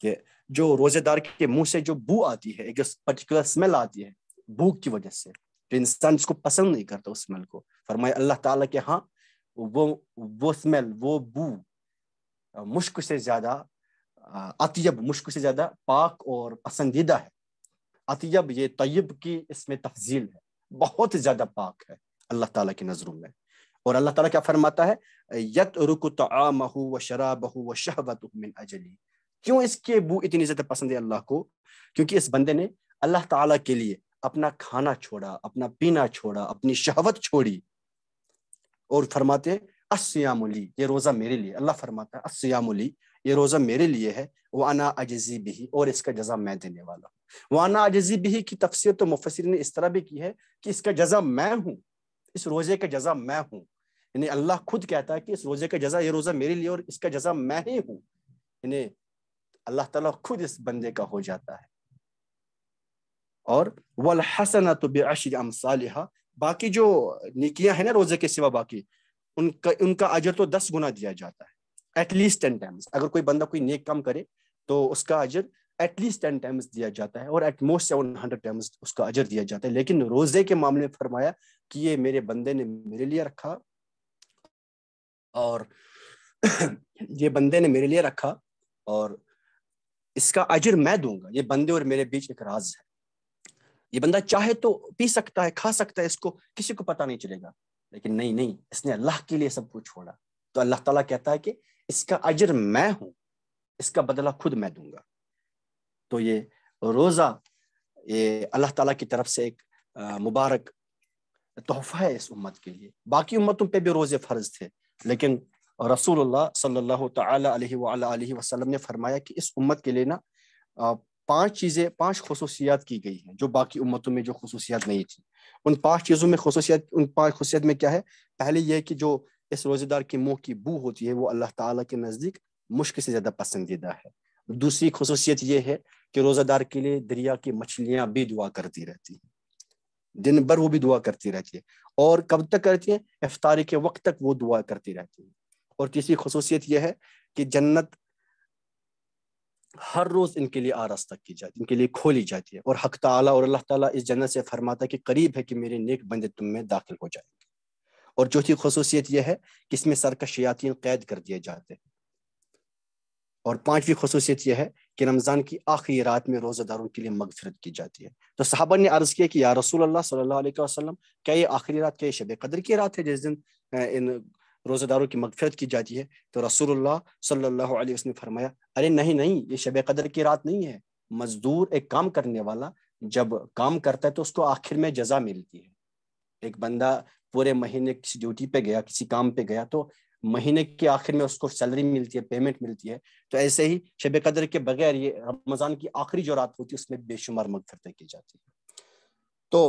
के जो रोजेदार के मुंह से जो बू आती है एक पर्टिकुलर स्मेल आती है भूख की वजह से जो इंसान इसको पसंद नहीं करता उस स्मेल को फरमाए अल्लाह ताला के हाँ वो वो स्मेल वो बू मुश्क से ज्यादा अतियब मुश्क से ज़्यादा पाक और पसंदीदा है अतियब ये तयब की इसमें तफजील है बहुत ज़्यादा पाक है अल्लाह ताला की नज़रों में और अल्लाह ताला क्या फरमाता है यत रुकु तमहू व बहु व शहबत अजली क्यों इसके बु इतनी ज़्यादा पसंद है अल्लाह को क्योंकि इस बंदे ने अल्लाह ताला के लिए अपना खाना छोड़ा अपना पीना छोड़ा अपनी शहवत छोड़ी और फरमाते असयामली ये रोज़ा मेरे लिए अल्लाह फरमाता है असयामली ये रोज़ा मेरे लिए है वाना अजीब ही और इसका जजा मैं देने वाला हूँ वाना अजीब ही की तफसर तो मुफसर ने इस तरह भी की है कि इसका जजा मैं हूँ इस रोज़े का जजा मैं हूँ यानी अल्लाह खुद कहता है कि इस रोज़े का जजा ये रोज़ा मेरे लिए और इसका जजा मैं ही हूँ यानी अल्लाह तला खुद इस बंदे का हो जाता है और वल हसना तो बेअशर बाकी जो निकियाँ हैं ना रोज़े के सिवा बाकी उनका उनका अजर तो दस गुना दिया जाता है एटलीस्ट टेन टाइम्स अगर कोई बंदा कोई नेक काम करे तो उसका अजर एटलीस्ट टेन टाइम्स दिया जाता है और एटमोस्ट सेवन हंड्रेड टाइम्स उसका अजर दिया जाता है लेकिन रोजे के मामले में फरमाया कि ये मेरे बंदे ने मेरे लिए रखा और ये बंदे ने मेरे लिए रखा और इसका अजर मैं दूंगा ये बंदे और मेरे बीच एक राज है ये बंदा चाहे तो पी सकता है खा सकता है इसको किसी को पता नहीं चलेगा लेकिन नहीं नहीं इसने अल्लाह के लिए सब कुछ छोड़ा तो अल्लाह ताला कहता है कि इसका अजर मैं हूं इसका बदला खुद मैं दूंगा तो ये रोज़ा ये अल्लाह ताला की तरफ से एक मुबारक तोहफा है इस उम्मत के लिए बाकी उम्मतों पे भी रोज़े फ़र्ज थे लेकिन रसूल सल्लल्लाहु वसल्लम ने फरमाया कि इस उम्मत के लिए ना पांच चीज़ें पांच खसूसियात की गई हैं जो बाकी उम्मतों में जो खसूसियात नहीं थी उन पांच चीज़ों में खसूसियात उन पांच खसूसियात में क्या है पहले यह कि जो इस रोजेदार के मुंह की बू होती है वो अल्लाह ताला के नज़दीक मुश्किल से ज़्यादा पसंदीदा है दूसरी खसूसियत यह है कि रोज़ादार के लिए दरिया की मछलियाँ भी दुआ करती रहती हैं दिन भर वो भी दुआ करती रहती है और कब तक करती है इफ्तारी के वक्त तक वो दुआ करती रहती है और तीसरी खसूसियत यह है कि जन्नत हर रोज इनके लिए आरास्ता की जाती है इनके लिए खोली जाती है और हक ताला और अल्लाह ताला इस जन्नत से फरमाता है कि करीब है कि मेरे नेक बंदे तुम में दाखिल हो जाए और चौथी खसूसियत यह है कि इसमें सरकश शयातीन कैद कर दिए जाते हैं और पांचवी खसूसियत यह है कि रमज़ान की आखिरी रात में रोज़ेदारों के लिए मगफरत की जाती है तो साहबा ने अर्ज़ किया कि या रसूल अल्लाह सल्लल्लाहु अलैहि वसल्लम क्या ये आखिरी रात क्या शब कदर की रात है जिस दिन इन रोज़ेदारों की मगफरत की जाती है तो रसूलुल्लाह सल्लल्लाहु अलैहि वसल्लम ने फरमाया अरे नहीं नहीं ये शब कदर की रात नहीं है मज़दूर एक काम करने वाला जब काम करता है तो उसको आखिर में जजा मिलती है एक बंदा पूरे महीने किसी ड्यूटी पे गया किसी काम पे गया तो महीने के आखिर में उसको सैलरी मिलती है पेमेंट मिलती है तो ऐसे ही शब कदर के बगैर ये रमज़ान की आखिरी जो रात होती है उसमें बेशुमार मगफरतें की जाती है तो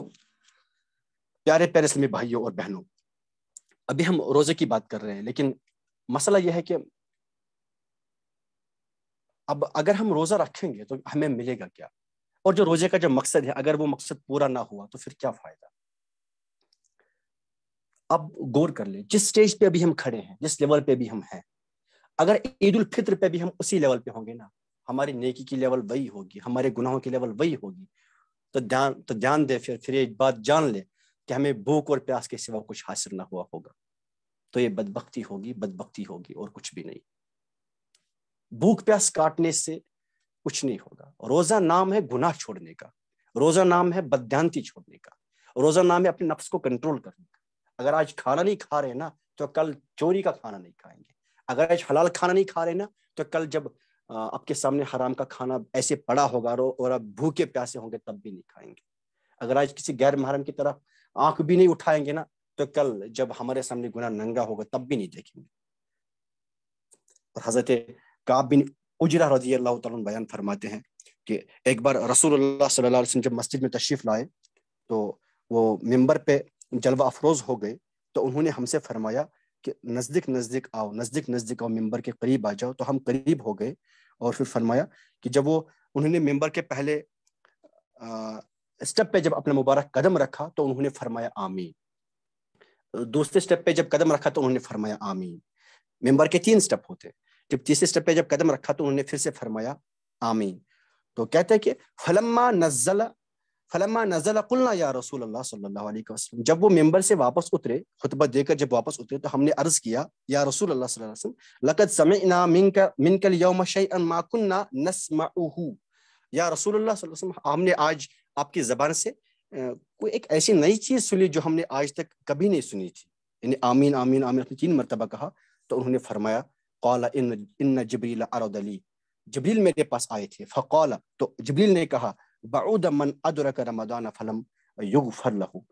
प्यारे प्यारे इसलमी भाइयों और बहनों अभी हम रोज़े की बात कर रहे हैं लेकिन मसला यह है कि अब अगर हम रोज़ा रखेंगे तो हमें मिलेगा क्या और जो रोज़े का जो मकसद है अगर वो मकसद पूरा ना हुआ तो फिर क्या फ़ायदा अब गौर कर ले जिस स्टेज पे अभी हम खड़े हैं जिस लेवल पे भी हम हैं अगर ईद उल फित्र पे भी हम उसी लेवल पे होंगे ना हमारी नेकी की लेवल वही होगी हमारे गुनाहों की लेवल वही होगी तो ध्यान तो ध्यान दे फिर फिर एक बात जान ले कि हमें भूख और प्यास के सिवा कुछ हासिल ना हुआ होगा तो ये बदबख्ती होगी बदबख्ती होगी और कुछ भी नहीं भूख प्यास काटने से कुछ नहीं होगा रोजा नाम है गुनाह छोड़ने का रोजा नाम है बदध्यांति छोड़ने का रोजा नाम है अपने नफ्स को कंट्रोल करने का अगर आज खाना नहीं खा रहे ना तो कल चोरी का खाना नहीं खाएंगे अगर आज हलाल खाना नहीं खा रहे ना तो कल जब आपके सामने हराम का खाना ऐसे पड़ा होगा रो और आप भूखे प्यासे होंगे तब भी नहीं खाएंगे अगर आज किसी गैर महरम की तरफ आंख भी नहीं उठाएंगे ना तो कल जब हमारे सामने गुना नंगा होगा तब भी नहीं देखेंगे और हजरत काब बिन उजरा रजी अल्लाह बयान फरमाते हैं कि एक बार रसूल सल्लल्लाहु अलैहि वसल्लम जब मस्जिद में तशरीफ लाए तो वो मेंबर पे जलवा अफरोज हो गए तो उन्होंने हमसे फरमाया कि नज़दीक नज़दीक आओ नज़दीक नज़दीक आओ मेंबर के करीब आ जाओ तो हम करीब हो गए और फिर फरमाया कि जब वो उन्होंने मेंबर के पहले आ, स्टेप पे जब अपना मुबारक कदम रखा तो उन्होंने फरमाया आमीन दूसरे स्टेप पे जब कदम रखा तो उन्होंने फरमाया आमीन मेंबर के तीन स्टेप होते जब तीसरे स्टेप पे जब कदम रखा तो उन्होंने फिर से फरमाया आमीन तो कहते हैं कि फलम्मा नजल फलमा नजल कुल्ला या रसूल अल्लाह सल्लल्लाहु अलैहि वसल्लम जब वो मेंबर से वापस उतरे खुतबा देकर जब वापस उतरे तो हमने अर्ज किया या रसूल अल्लाह सल्लल्लाहु अलैहि वसल्लम लकद समिना मिनका मिनकल यौम शैअन मा कुन्ना नस्मउहु या रसूल अल्लाह सल्लल्लाहु अलैहि वसल्लम हमने आज आपकी जबान से कोई एक ऐसी नई चीज सुनी जो हमने आज तक कभी नहीं सुनी थी यानी आमीन आमीन आमीन अपने तीन मरतबा कहा तो उन्होंने फरमाया कौला इन इन जबरीला अरदली जबरील मेरे पास आए थे फ़कौला तो जबरील ने कहा मन अदरक रमदान फलम युग लहू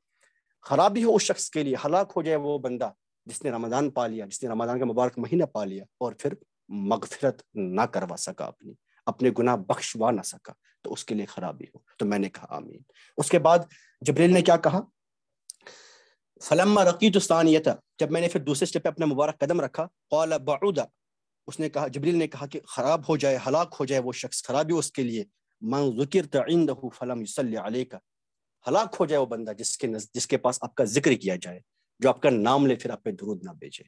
खराबी हो उस शख्स के लिए हलाक हो जाए वो बंदा जिसने रमदान पा लिया जिसने रमदान का मुबारक महीना पा लिया और फिर मगफरत ना करवा सका अपनी अपने गुनाह बख्शवा ना सका तो उसके लिए खराबी हो तो मैंने कहा आमीन उसके बाद जबरील ने क्या कहा फलम रकी तो जब मैंने फिर दूसरे स्टेप पे अपना मुबारक कदम रखा कौल उसने कहा जबरील ने कहा कि खराब हो जाए हलाक हो जाए वो शख्स खराबी उसके लिए मांग जुकिर इंदहू फलम युसल्ली का हलाक हो जाए वो बंदा जिसके नज जिसके पास आपका जिक्र किया जाए जो आपका नाम ले फिर आप पे दुरूद ना भेजे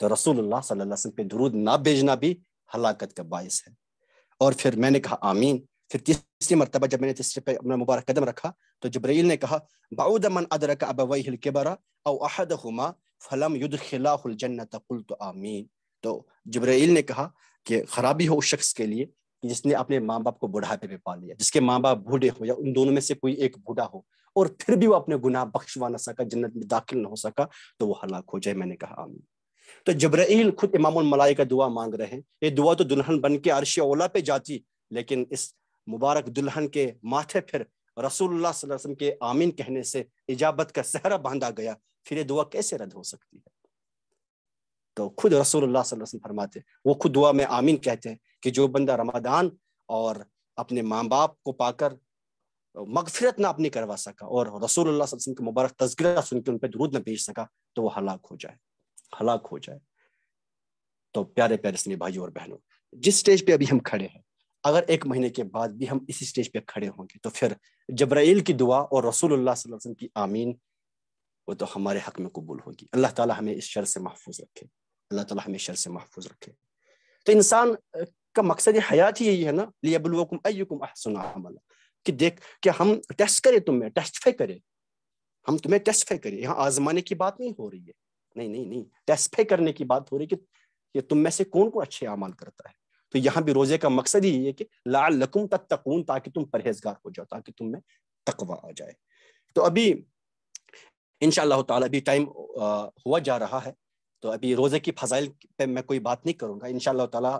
तो रसूलुल्लाह सल्लल्लाहु अलैहि वसल्लम पे दुरूद ना भेजना भी हलाकत का बायस है और फिर मैंने कहा आमीन फिर तीसरी मरतबा जब मैंने तीसरे पे अपना मुबारक कदम रखा तो जब्राइल ने कहा बाउद मन अदरक अबवैहिल किबरा औ अहदहुमा फलम युदखिलाहुल जन्नत कुल तो आमीन तो जब्राइल ने कहा कि खराबी हो उस शख्स के लिए कि जिसने अपने माँ बाप को बुढ़ापे में पा लिया जिसके माँ बाप बूढ़े हो या उन दोनों में से कोई एक बूढ़ा हो और फिर भी वो अपने गुनाह बख्शवा ना सका जन्नत में दाखिल ना हो सका तो वो हलाक हो जाए मैंने कहा आमीन तो जब्राइल खुद इमाम मलाई का दुआ मांग रहे हैं ये दुआ तो दुल्हन बन के अरश ओला पे जाती लेकिन इस मुबारक दुल्हन के माथे फिर रसूलुल्लाह सल्लल्लाहु अलैहि वसल्लम के आमीन कहने से इजाबत का सहरा बांधा गया फिर ये दुआ कैसे रद्द हो सकती है तो खुद रसूलुल्लाह सल्लल्लाहु अलैहि वसल्लम फरमाते वो खुद दुआ में आमीन कहते हैं कि जो बंदा रमादान और अपने माँ बाप को पाकर मगफिरत ना अपनी करवा सका और रसूल के मुबारक तस्करा सुन के उन पर दरूद ना भेज सका तो वो हलाक हो जाए हलाक हो जाए तो प्यारे प्यारे स्ने भाइयों और बहनों जिस स्टेज पे अभी हम खड़े हैं अगर एक महीने के बाद भी हम इसी स्टेज पे खड़े होंगे तो फिर जब्राइल की दुआ और रसूल वसल्लम की आमीन वो तो हमारे हक में कबूल होगी अल्लाह ताला हमें इस शर से महफूज रखे अल्लाह ताला हमें शर से महफूज रखे तो इंसान का मकसद हयात ही यही है ना लियबलुकुम अयुकुम अहसन अमल कि देख कि हम टेस्ट करें तुम्हें टेस्ट फे करें हम तुम्हें टेस्ट फे करें यहाँ आजमाने की बात नहीं हो रही है नहीं नहीं नहीं टेस्ट फे करने की बात हो रही है कि ये तुम में से कौन कौन अच्छे अमाल करता है तो यहाँ भी रोजे का मकसद ही है कि लाल लकुम तक तकून ताकि तुम परहेजगार हो जाओ ताकि तुम में तकवा आ जाए तो अभी इन ताला भी टाइम हुआ जा रहा है तो अभी रोज़े की फजाइल पे मैं कोई बात नहीं करूँगा इन ताला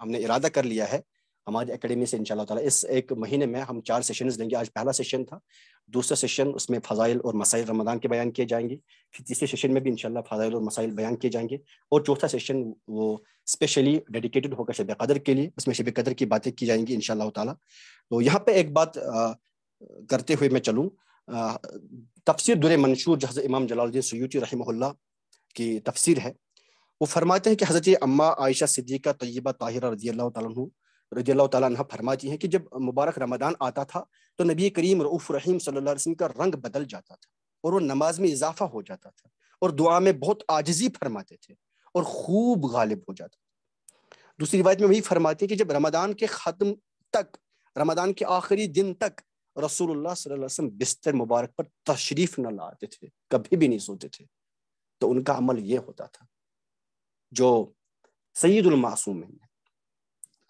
हमने इरादा कर लिया है हमारी एकेडमी से इन इस एक महीने में हम चार सेशन देंगे आज पहला सेशन था दूसरा सेशन उसमें फजाइल और मसाइल रमदान के बयान किए जाएंगे फिर तीसरे सेशन में भी इनशाला फजाइल और मसाइल बयान किए जाएंगे और चौथा सेशन वो स्पेशली डेडिकेटेड होगा शब कदर के लिए उसमें शब कदर की बातें की जाएंगी इन ताला तो यहाँ पे एक बात करते हुए मैं चलूँ तफसर दुर मंशूर जहाज इमाम जलाउद्दीन सयूती रही की तफसीर है वो फरमाते हैं कि हज़रत अम्मा आयशा सिद्दीक़ा तय्यबा ताहिरा रजी अल्लाह रजी अल्लाह तह फरमाती हैं कि जब मुबारक रमदान आता था तो नबी करीम रऊफ़ रहीम सल्ला वसम का रंग बदल जाता था और वह नमाज में इजाफा हो जाता था और दुआ में बहुत आजजी फरमाते थे और खूब गालिब हो जाता था दूसरी रिवायत में वही फरमाते हैं कि जब रमदान के ख़त्म तक रमदान के आखिरी दिन तक रसूल सल्लल्लाहु अलैहि वसल्लम बिस्तर मुबारक पर तशरीफ न लाते थे कभी भी नहीं सोते थे तो उनका अमल ये होता था जो सईदुल मासूम है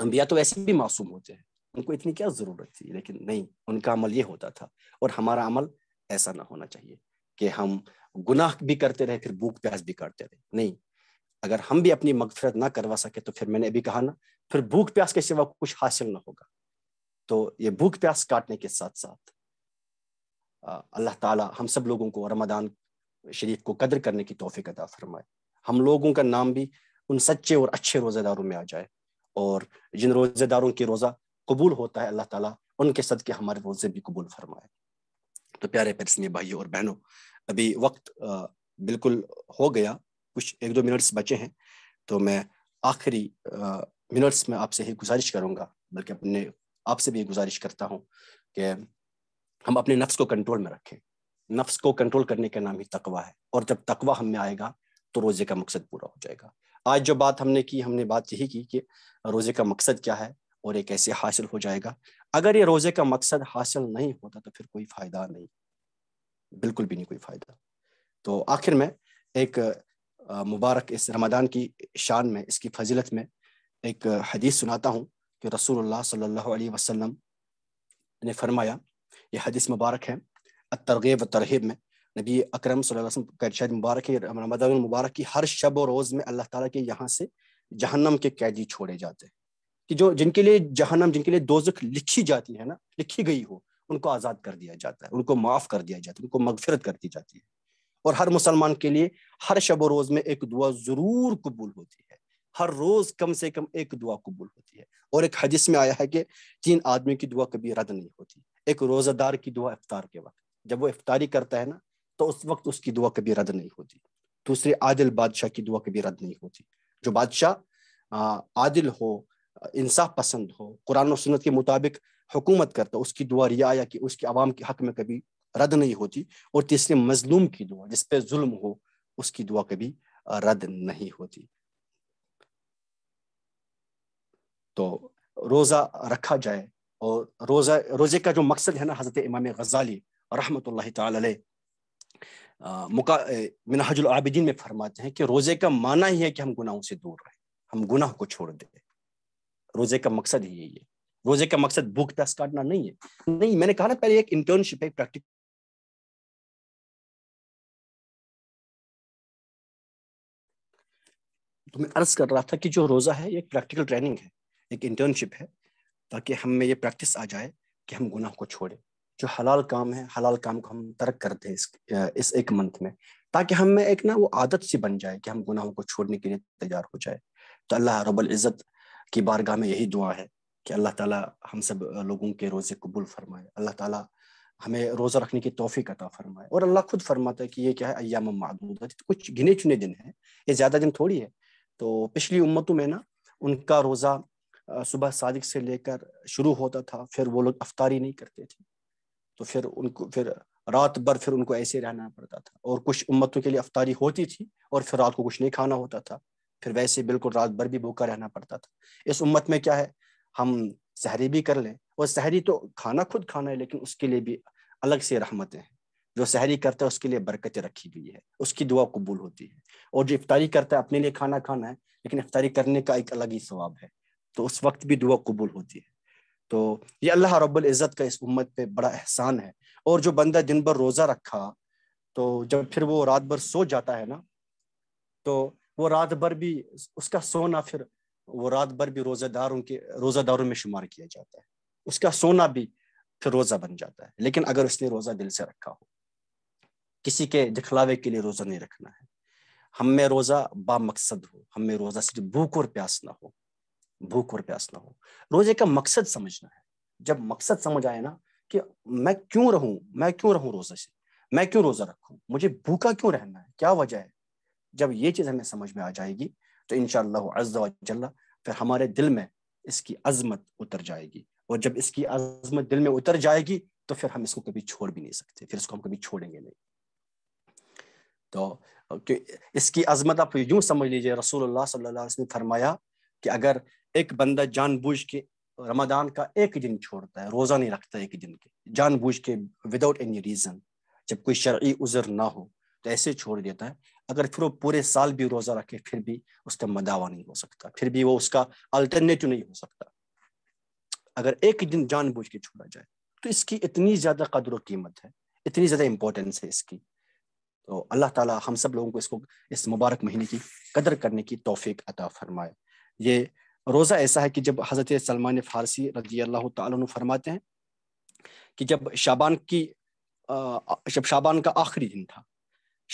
अम्बिया तो ऐसे भी मासूम होते हैं उनको इतनी क्या ज़रूरत थी लेकिन नहीं उनका अमल ये होता था और हमारा अमल ऐसा ना होना चाहिए कि हम गुनाह भी करते रहे फिर भूख प्यास भी करते रहे नहीं अगर हम भी अपनी मगफरत ना करवा सके तो फिर मैंने अभी कहा ना फिर भूख प्यास के सिवा कुछ हासिल ना होगा तो ये भूख प्यास काटने के साथ साथ अल्लाह ताला हम सब लोगों को रमदान शरीफ को कदर करने की तोफ़ी अदा फरमाए हम लोगों का नाम भी उन सच्चे और अच्छे रोज़ेदारों में आ जाए और जिन रोज़ेदारों की रोज़ा कबूल होता है अल्लाह ताला उनके सद के हमारे रोज़े भी कबूल फरमाए तो प्यारे पैरसनी भाइयों और बहनों अभी वक्त बिल्कुल हो गया कुछ एक दो मिनट्स बचे हैं तो मैं आखिरी मिनट्स में आपसे ही गुजारिश करूँगा बल्कि अपने आपसे भी गुजारिश करता हूँ कि हम अपने नफ्स को कंट्रोल में रखें नफ्स को कंट्रोल करने का नाम ही तकवा है और जब तकवा हम में आएगा तो रोजे का मकसद पूरा हो जाएगा आज जो बात हमने की हमने बात यही की कि रोजे का मकसद क्या है और ये कैसे हासिल हो जाएगा अगर ये रोजे का मकसद हासिल नहीं होता तो फिर कोई फायदा नहीं बिल्कुल भी नहीं कोई फायदा तो आखिर में एक मुबारक इस रमदान की शान में इसकी फजीलत में एक हदीस सुनाता हूँ कि रसूल सल्ला वसलम ने फरमाया ये हदीस मुबारक है तरगीब व तरहब में नबी अक्रम वसम मुबारक है मुबारक की हर शब और रोज़ में अल्लाह ताला के यहाँ से जहन्नम के कैदी छोड़े जाते हैं कि जो जिनके लिए जहन्नम जिनके लिए दोजख लिखी जाती है ना लिखी गई हो उनको आज़ाद कर दिया जाता है उनको माफ़ कर दिया जाता है उनको मगफरत कर दी जाती है और हर मुसलमान के लिए हर शब रोज़ में एक दुआ ज़रूर कबूल होती है हर रोज़ कम से कम एक दुआ कबूल होती है और एक हदीस में आया है कि तीन आदमी की दुआ कभी रद्द नहीं होती एक रोज़ादार की दुआ इफ्तार के वक्त जब वो इफ्तारी करता है ना तो उस वक्त उसकी दुआ कभी रद्द नहीं होती दूसरे आदिल बादशाह की दुआ कभी रद्द नहीं होती जो बादशाह आदिल हो इंसाफ पसंद हो कुरान और सुन्नत के मुताबिक हुकूमत करता उसकी दुआ रिया या कि उसकी आवाम के हक में कभी रद्द नहीं होती और तीसरे मजलूम की दुआ जिस पे जुल्म हो उसकी दुआ कभी रद्द नहीं होती तो रोज़ा रखा जाए और रोज़ा रोज़े का जो मकसद है ना हज़रत इमाम गज़ाली रहमत ताला मिनहजुल आबिदीन में फरमाते हैं कि रोज़े का माना ही है कि हम गुनाहों से दूर रहें हम गुनाह को छोड़ दें रोज़े का मकसद ही यही है रोज़े का मकसद भूख दस काटना नहीं है नहीं मैंने कहा ना पहले एक इंटर्नशिप है प्रैक्टिक तो मैं अर्ज कर रहा था कि जो रोज़ा है एक प्रैक्टिकल ट्रेनिंग है एक इंटर्नशिप है ताकि हम में ये प्रैक्टिस आ जाए कि हम गुनाह को छोड़ें जो हलाल काम है हलाल काम को हम तर्क करते हैं इस इस एक मंथ में ताकि हम में एक ना वो आदत सी बन जाए कि हम गुनाहों को छोड़ने के लिए तैयार हो जाए तो अल्लाह रब्बुल इज़्ज़त की बारगाह में यही दुआ है कि अल्लाह ताला हम सब लोगों के रोज़े कबूल फरमाए अल्लाह ताला हमें रोज़ा रखने की तोफ़ी अता फरमाए और अल्लाह खुद फरमाता है कि ये क्या है अयाम मादूदा कुछ गिने चुने दिन है ये ज़्यादा दिन थोड़ी है तो पिछली उम्मतों में ना उनका रोज़ा सुबह सादिक से लेकर शुरू होता था फिर वो लोग अफ्तारी नहीं करते थे तो फिर उनको फिर रात भर फिर उनको ऐसे रहना पड़ता था और कुछ उम्मतों के लिए अफतारी होती थी और फिर रात को कुछ नहीं खाना होता था फिर वैसे बिल्कुल रात भर भी भूखा रहना पड़ता था इस उम्मत में क्या है हम सहरी भी कर लें और सहरी तो खाना खुद खाना है लेकिन उसके लिए भी अलग से रहमतें हैं जो सहरी करता है उसके लिए बरकतें रखी गई है उसकी दुआ कबूल होती है और जो इफ्तारी करता है अपने लिए खाना खाना है लेकिन इफ्तारी करने का एक अलग ही स्वाब है तो उस वक्त भी दुआ कबूल होती है तो ये अल्लाह इज़्ज़त का इस उम्मत पे बड़ा एहसान है और जो बंदा दिन भर रोज़ा रखा तो जब फिर वो रात भर सो जाता है ना तो वो रात भर भी उसका सोना फिर वो रात भर भी रोज़ेदारों के रोज़ेदारों में शुमार किया जाता है उसका सोना भी फिर रोज़ा बन जाता है लेकिन अगर उसने रोज़ा दिल से रखा हो किसी के दिखलावे के लिए रोज़ा नहीं रखना है हम में रोज़ा मकसद हो हमें रोज़ा सिर्फ भूख और प्यास ना हो भूख और प्यास ना हो रोजे का मकसद समझना है जब मकसद समझ आए ना कि मैं क्यों रहूं मैं क्यों रहूं रोजे से मैं क्यों रोजा रखू मुझे भूखा क्यों रहना है क्या वजह है जब ये चीज हमें समझ में आ जाएगी तो इनशाला फिर हमारे दिल में इसकी अजमत उतर जाएगी और जब इसकी अजमत दिल में उतर जाएगी तो फिर हम इसको कभी छोड़ भी नहीं सकते फिर इसको हम कभी छोड़ेंगे नहीं तो इसकी अजमत आप यूं समझ लीजिए रसूल सल्लल्लाहु अलैहि वसल्लम ने फरमाया कि अगर एक बंदा जानबूझ के रमदान का एक दिन छोड़ता है रोज़ा नहीं रखता एक दिन के जानबूझ के विदाउट एनी रीज़न जब कोई शर् उज़र ना हो तो ऐसे छोड़ देता है अगर फिर वो पूरे साल भी रोज़ा रखे फिर भी उसका मदावा नहीं हो सकता फिर भी वो उसका अल्टरनेटिव नहीं हो सकता अगर एक दिन जानबूझ के छोड़ा जाए तो इसकी इतनी ज़्यादा कदर कीमत है इतनी ज़्यादा इंपॉर्टेंस है इसकी तो अल्लाह ताला हम सब लोगों को इसको इस मुबारक महीने की कदर करने की तोफ़ी अता फरमाए ये रोज़ा ऐसा है कि जब हज़रत सलमान फ़ारसी रजी अल्लाह तरमाते हैं कि जब शाबान की जब शाबान का आखिरी दिन था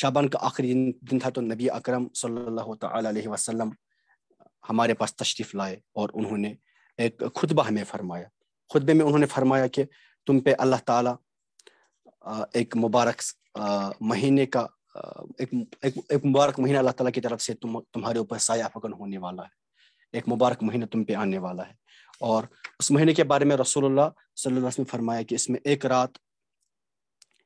शाबान का आखिरी दिन था तो नबी अकरम सल्लल्लाहु अलैहि वसल्लम हमारे पास तशरीफ़ लाए और उन्होंने एक खुतबा हमें फरमाया खुतबे में उन्होंने फरमाया कि तुम पे अल्लाह ताला एक मुबारक महीने का एक एक, एक मुबारक महीना अल्लाह ताला की तरफ से तुम तुम्हारे ऊपर साया फगन होने वाला है एक मुबारक महीना तुम पे आने वाला है और उस महीने के बारे में रसोल्ला सल्लास ने फरमाया कि इसमें एक रात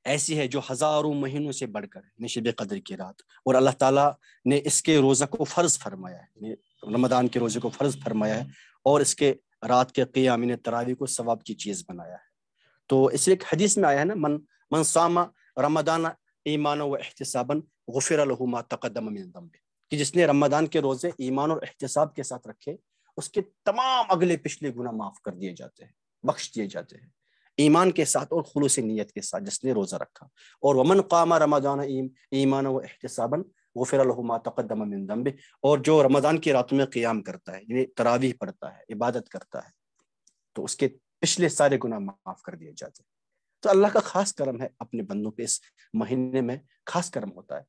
ऐसी है जो हजारों महीनों से बढ़कर नशब कदर की रात और अल्लाह ताला ने इसके रोज़ा को फ़र्ज फरमाया है रमदान के रोज़े को फ़र्ज फरमाया है और इसके रात के क्याम ने तरावी को सवाब की चीज़ बनाया है तो इसलिए एक हदीस में आया है ना मन मनसामा रमदाना ईमान व एहतसाबन गफिर तकदम कि जिसने रमदान के रोजे ईमान और एहतसाब के साथ रखे उसके तमाम अगले पिछले गुना माफ कर दिए जाते हैं बख्श दिए जाते हैं ईमान के साथ और खलूस नीयत के साथ जिसने रोज़ा रखा और वमन कामा रमजान ईमान व एहतसाबन वो फिर तकदमदम्ब और जो रमज़ान की रातों में क्याम करता है यानी तरावी पढ़ता है इबादत करता है तो उसके पिछले सारे गुना माफ़ कर दिए जाते हैं तो अल्लाह का खास करम है अपने बंदों पे इस महीने में खास करम होता है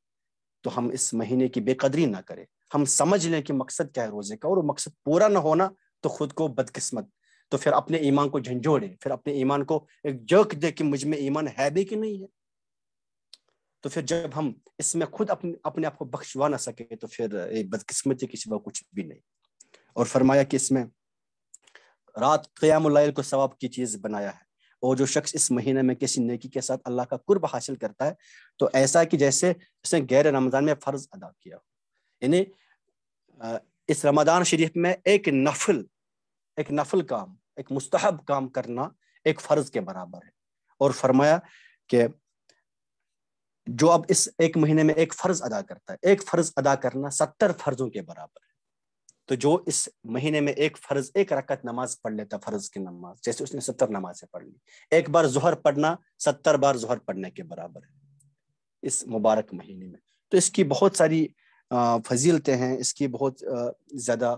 तो हम इस महीने की बेकदरी ना करें हम समझ लें कि मकसद क्या है रोजे का और मकसद पूरा ना होना तो खुद को बदकिस्मत तो फिर अपने ईमान को झंझोड़े फिर अपने ईमान को एक जोक दे कि मुझ में ईमान है भी कि नहीं है तो फिर जब हम इसमें खुद अपने अपने आप को बख्शवा ना सके तो फिर बदकिस्मती के सिवा कुछ भी नहीं और फरमाया कि इसमें रात क्याम को सवाब की चीज बनाया है और जो शख्स इस महीने में किसी नेकी के साथ अल्लाह का कुर्ब हासिल करता है तो ऐसा कि जैसे उसने गैर रमज़ान में फ़र्ज़ अदा किया यानी इस रमजान शरीफ में एक नफल एक नफल काम एक मुस्तहब काम करना एक फ़र्ज़ के बराबर है और फरमाया कि जो अब इस एक महीने में एक फ़र्ज़ अदा करता है एक फ़र्ज़ अदा करना सत्तर फ़र्ज़ों के बराबर है तो जो इस महीने में एक फर्ज एक रकत नमाज पढ़ लेता फर्ज की नमाज जैसे उसने सत्तर नमाजें पढ़ ली एक बार जोहर पढ़ना सत्तर बार जोहर पढ़ने के बराबर है इस मुबारक महीने में तो इसकी बहुत सारी फजीलतें हैं इसकी बहुत ज़्यादा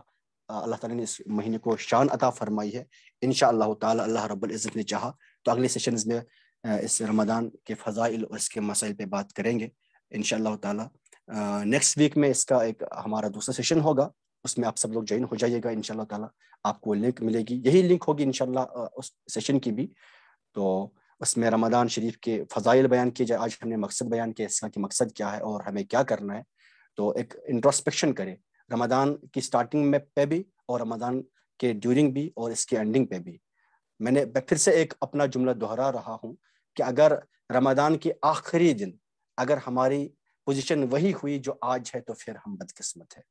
अल्लाह ताला ने इस महीने को शान अता फरमाई है इन शह अल्लाह रब्बुल इज़्ज़त ने चाहा तो अगले सेशन में इस रमदान के फ़जाइल और इसके मसाइल पे बात करेंगे इन ताला नेक्स्ट वीक में इसका एक हमारा दूसरा सेशन होगा उसमें आप सब लोग ज्वाइन हो जाइएगा इनशाला ताला आपको लिंक मिलेगी यही लिंक होगी इनशाला उस सेशन की भी तो उसमें रमदान शरीफ के फ़जाइल बयान किए जाए आज हमने मकसद बयान किया इसका कि मकसद क्या है और हमें क्या करना है तो एक इंट्रोस्पेक्शन करें रमदान की स्टार्टिंग में पे भी और रमदान के ड्यूरिंग भी और इसके एंडिंग पे भी मैंने फिर से एक अपना जुमला दोहरा रहा हूँ कि अगर रमदान के आखिरी दिन अगर हमारी पोजीशन वही हुई जो आज है तो फिर हम बदकिस्मत है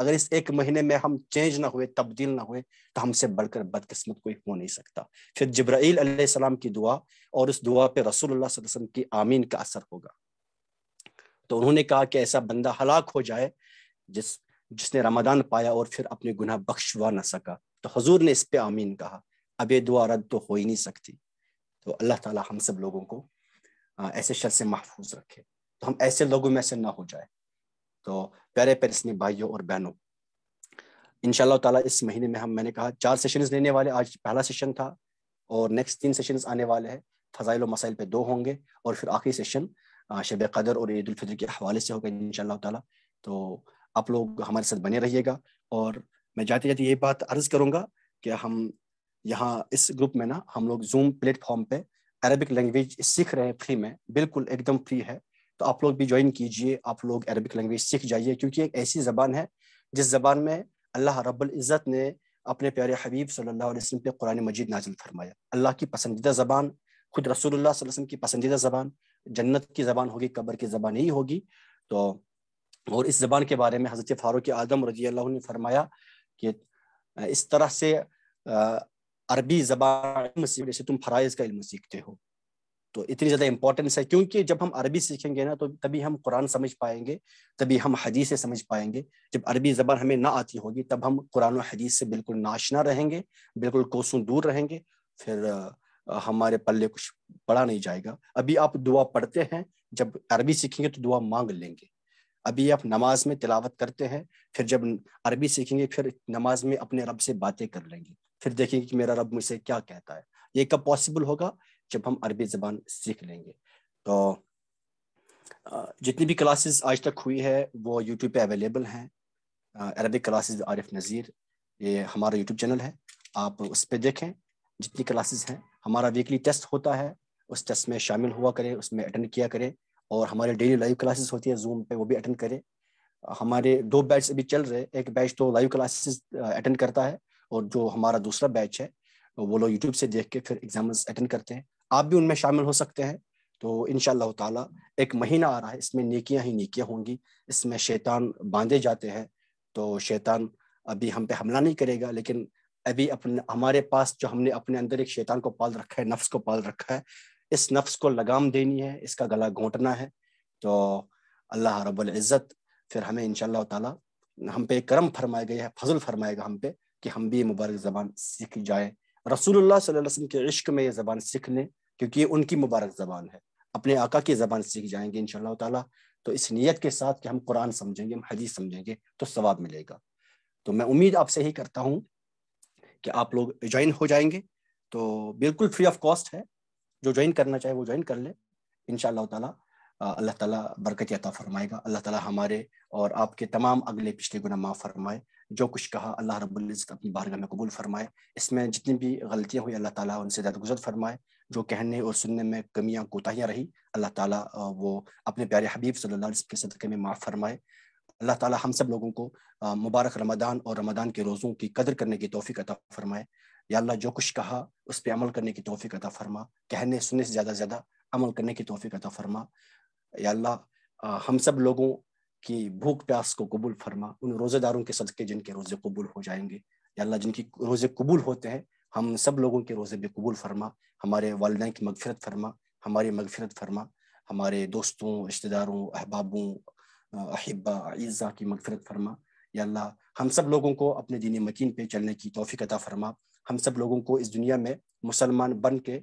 अगर इस एक महीने में हम चेंज ना हुए तब्दील ना हुए तो हमसे बढ़कर बदकिस्मत कोई हो नहीं सकता फिर जब्राइल अलैहिस्सलाम की दुआ और उस दुआ पे रसूल वसल्लम की आमीन का असर होगा तो उन्होंने कहा कि ऐसा बंदा हलाक हो जाए जिस जिसने रमदान पाया और फिर अपने गुना बख्शवा ना सका तो हजूर ने इस पे आमीन कहा अब ये दुआ रद्द तो हो ही नहीं सकती तो अल्लाह ताला हम सब लोगों को ऐसे शर से महफूज रखे तो हम ऐसे लोगों में से ना हो जाए तो प्यारे पैरसनी भाइयों और बहनों इन ताला इस महीने में हम मैंने कहा चार सेशन लेने वाले आज पहला सेशन था और नेक्स्ट तीन सेशन आने वाले हैं फजाइल मसाइल पे दो होंगे और फिर आखिरी सेशन शब कदर और ईद उलफितर के हवाले से होगा इन ताला तो आप लोग हमारे साथ बने रहिएगा और मैं जाते जाते ये बात अर्ज करूँगा कि हम यहाँ इस ग्रुप में ना हम लोग जूम प्लेटफॉर्म पे अरबिक लैंग्वेज सीख रहे हैं फ्री में बिल्कुल एकदम फ्री है तो आप लोग भी ज्वाइन कीजिए आप लोग अरबिक लैंग्वेज सीख जाइए क्योंकि एक ऐसी ज़बान है जिस ज़बान में अल्लाह इज़्ज़त ने अपने प्यारे हबीब सल्लल्लाहु अलैहि वसल्लम पे कुरान मजीद नाजिल फरमाया अल्लाह की पसंदीदा ज़बान खुद रसूलुल्लाह सल्लल्लाहु अलैहि वसल्लम की पसंदीदा ज़बान जन्नत की ज़बान होगी कब्र की ज़बान यही होगी तो और इस ज़बान के बारे में हज़रत फ़ारूक आदम रजी अल्लाह ने फरमाया कि इस तरह से अरबी ज़बान से तुम फ़राइज़ का इल्म सीखते हो तो इतनी ज़्यादा इंपॉर्टेंस है क्योंकि जब हम अरबी सीखेंगे ना तो तभी हम कुरान समझ पाएंगे तभी हम हदीसें समझ पाएंगे जब अरबी ज़बान हमें ना आती होगी तब हम कुरान और हदीस से बिल्कुल नाशना रहेंगे बिल्कुल कोसों दूर रहेंगे फिर हमारे पल्ले कुछ पड़ा नहीं जाएगा अभी आप दुआ पढ़ते हैं जब अरबी सीखेंगे तो दुआ मांग लेंगे अभी आप नमाज में तिलावत करते हैं फिर जब अरबी सीखेंगे फिर नमाज में अपने रब से बातें कर लेंगे फिर देखेंगे कि मेरा रब मुझसे क्या कहता है ये कब पॉसिबल होगा जब हम अरबी ज़बान सीख लेंगे तो जितनी भी क्लासेस आज तक हुई है वो यूट्यूब पे अवेलेबल हैं अरबिक क्लासेस आरिफ नज़ीर ये हमारा यूट्यूब चैनल है आप उस पर देखें जितनी क्लासेस हैं हमारा वीकली टेस्ट होता है उस टेस्ट में शामिल हुआ करें उसमें अटेंड किया करें और हमारे डेली लाइव क्लासेस होती है जूम पे वो भी अटेंड करें हमारे दो बैच अभी चल रहे एक बैच तो लाइव क्लासेस अटेंड करता है और जो हमारा दूसरा बैच है वो लोग यूट्यूब से देख के फिर एग्जाम्स अटेंड करते हैं आप भी उनमें शामिल हो सकते हैं तो इन ताला एक महीना आ रहा है इसमें नेकियां ही नेकियां होंगी इसमें शैतान बांधे जाते हैं तो शैतान अभी हम पे हमला नहीं करेगा लेकिन अभी अपने हमारे पास जो हमने अपने अंदर एक शैतान को पाल रखा है नफ्स को पाल रखा है इस नफ्स को लगाम देनी है इसका गला घोंटना है तो अल्लाह रबुल्ज़त फिर हमें इन ताला हम पे करम फरमाया गया है फजल फरमाएगा हम पे कि हम भी मुबारक ज़बान सीख जाए रसूल सल वसम के इश्क में ये ज़बान सीख लें क्योंकि ये उनकी मुबारक ज़बान है अपने आका की ज़बान सीख जाएंगे इन तला तो इस नीयत के साथ कि हम कुरान समझेंगे हम हदीस समझेंगे तो सवाब मिलेगा तो मैं उम्मीद आपसे ही करता हूँ कि आप लोग ज्वाइन हो जाएंगे तो बिल्कुल फ्री ऑफ कॉस्ट है जो ज्वाइन करना चाहे वो ज्वाइन कर ले इन ताला अल्लाह ताला बरकत अता फरमाएगा अल्लाह ताला हमारे और आपके तमाम अगले पिछले गुना माफ़ फरमाए जो कुछ कहा अल्लाह रब्बुल अपनी बारगाह में कबूल फरमाए इसमें जितनी भी गलतियाँ हुई अल्लाह ताला उनसे दरगुजर फरमाए जो कहने और सुनने में कमियां कोताहियाँ रही अल्लाह ताला वो अपने प्यारे हबीब सल्लल्लाहु अलैहि वसल्लम के सदक़े में माफ़ फरमाए अल्लाह ताला हम सब लोगों को मुबारक रमदान और रमदान के रोज़ों की कदर करने की तोफ़ी अता फरमाए या अल्लाह जो कुछ कहा उस पर अमल करने की तोफ़ी अता फरमा कहने सुनने से ज़्यादा ज़्यादा अमल करने की तोफ़ी अता फरमा या अल्लाह हम सब लोगों की भूख प्यास को कबूल फरमा उन रोज़ेदारों के सदक़े जिनके रोज़े कबूल हो जाएंगे या अल्लाह जिनकी रोज़े कबूल होते हैं हम सब लोगों के रोज़े बेकबूल फरमा हमारे वालदे की मगफरत फरमा हमारी मगफरत फरमा हमारे दोस्तों रिश्तेदारों अहबाबों अहिबा अज़ा की मगफरत फरमा या अल्लाह हम सब लोगों को अपने दीन मकीन पे चलने की तोफ़ी अदा फरमा हम सब लोगों को इस दुनिया में मुसलमान बन के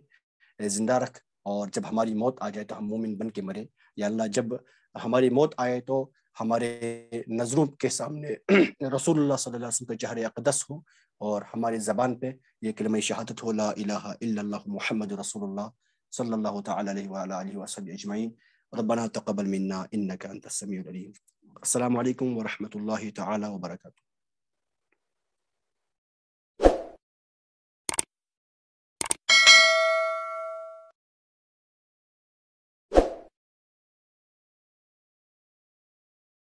ज़िंदा रख और जब हमारी मौत आ जाए तो हम मोमिन बन के मरे या अल्लाह जब हमारी मौत आए तो हमारे नजरों के सामने रसूल सल्लल्लाहु अलैहि वसल्लम का चेहरे अकदस हो और हमारी ज़बान पे ये कलम शहादत महमद रसोल्ला सल्ला तसब रबना तकबल मन्ना इन्ना का अंतसमीम अल्लाम वरहमल तबरकू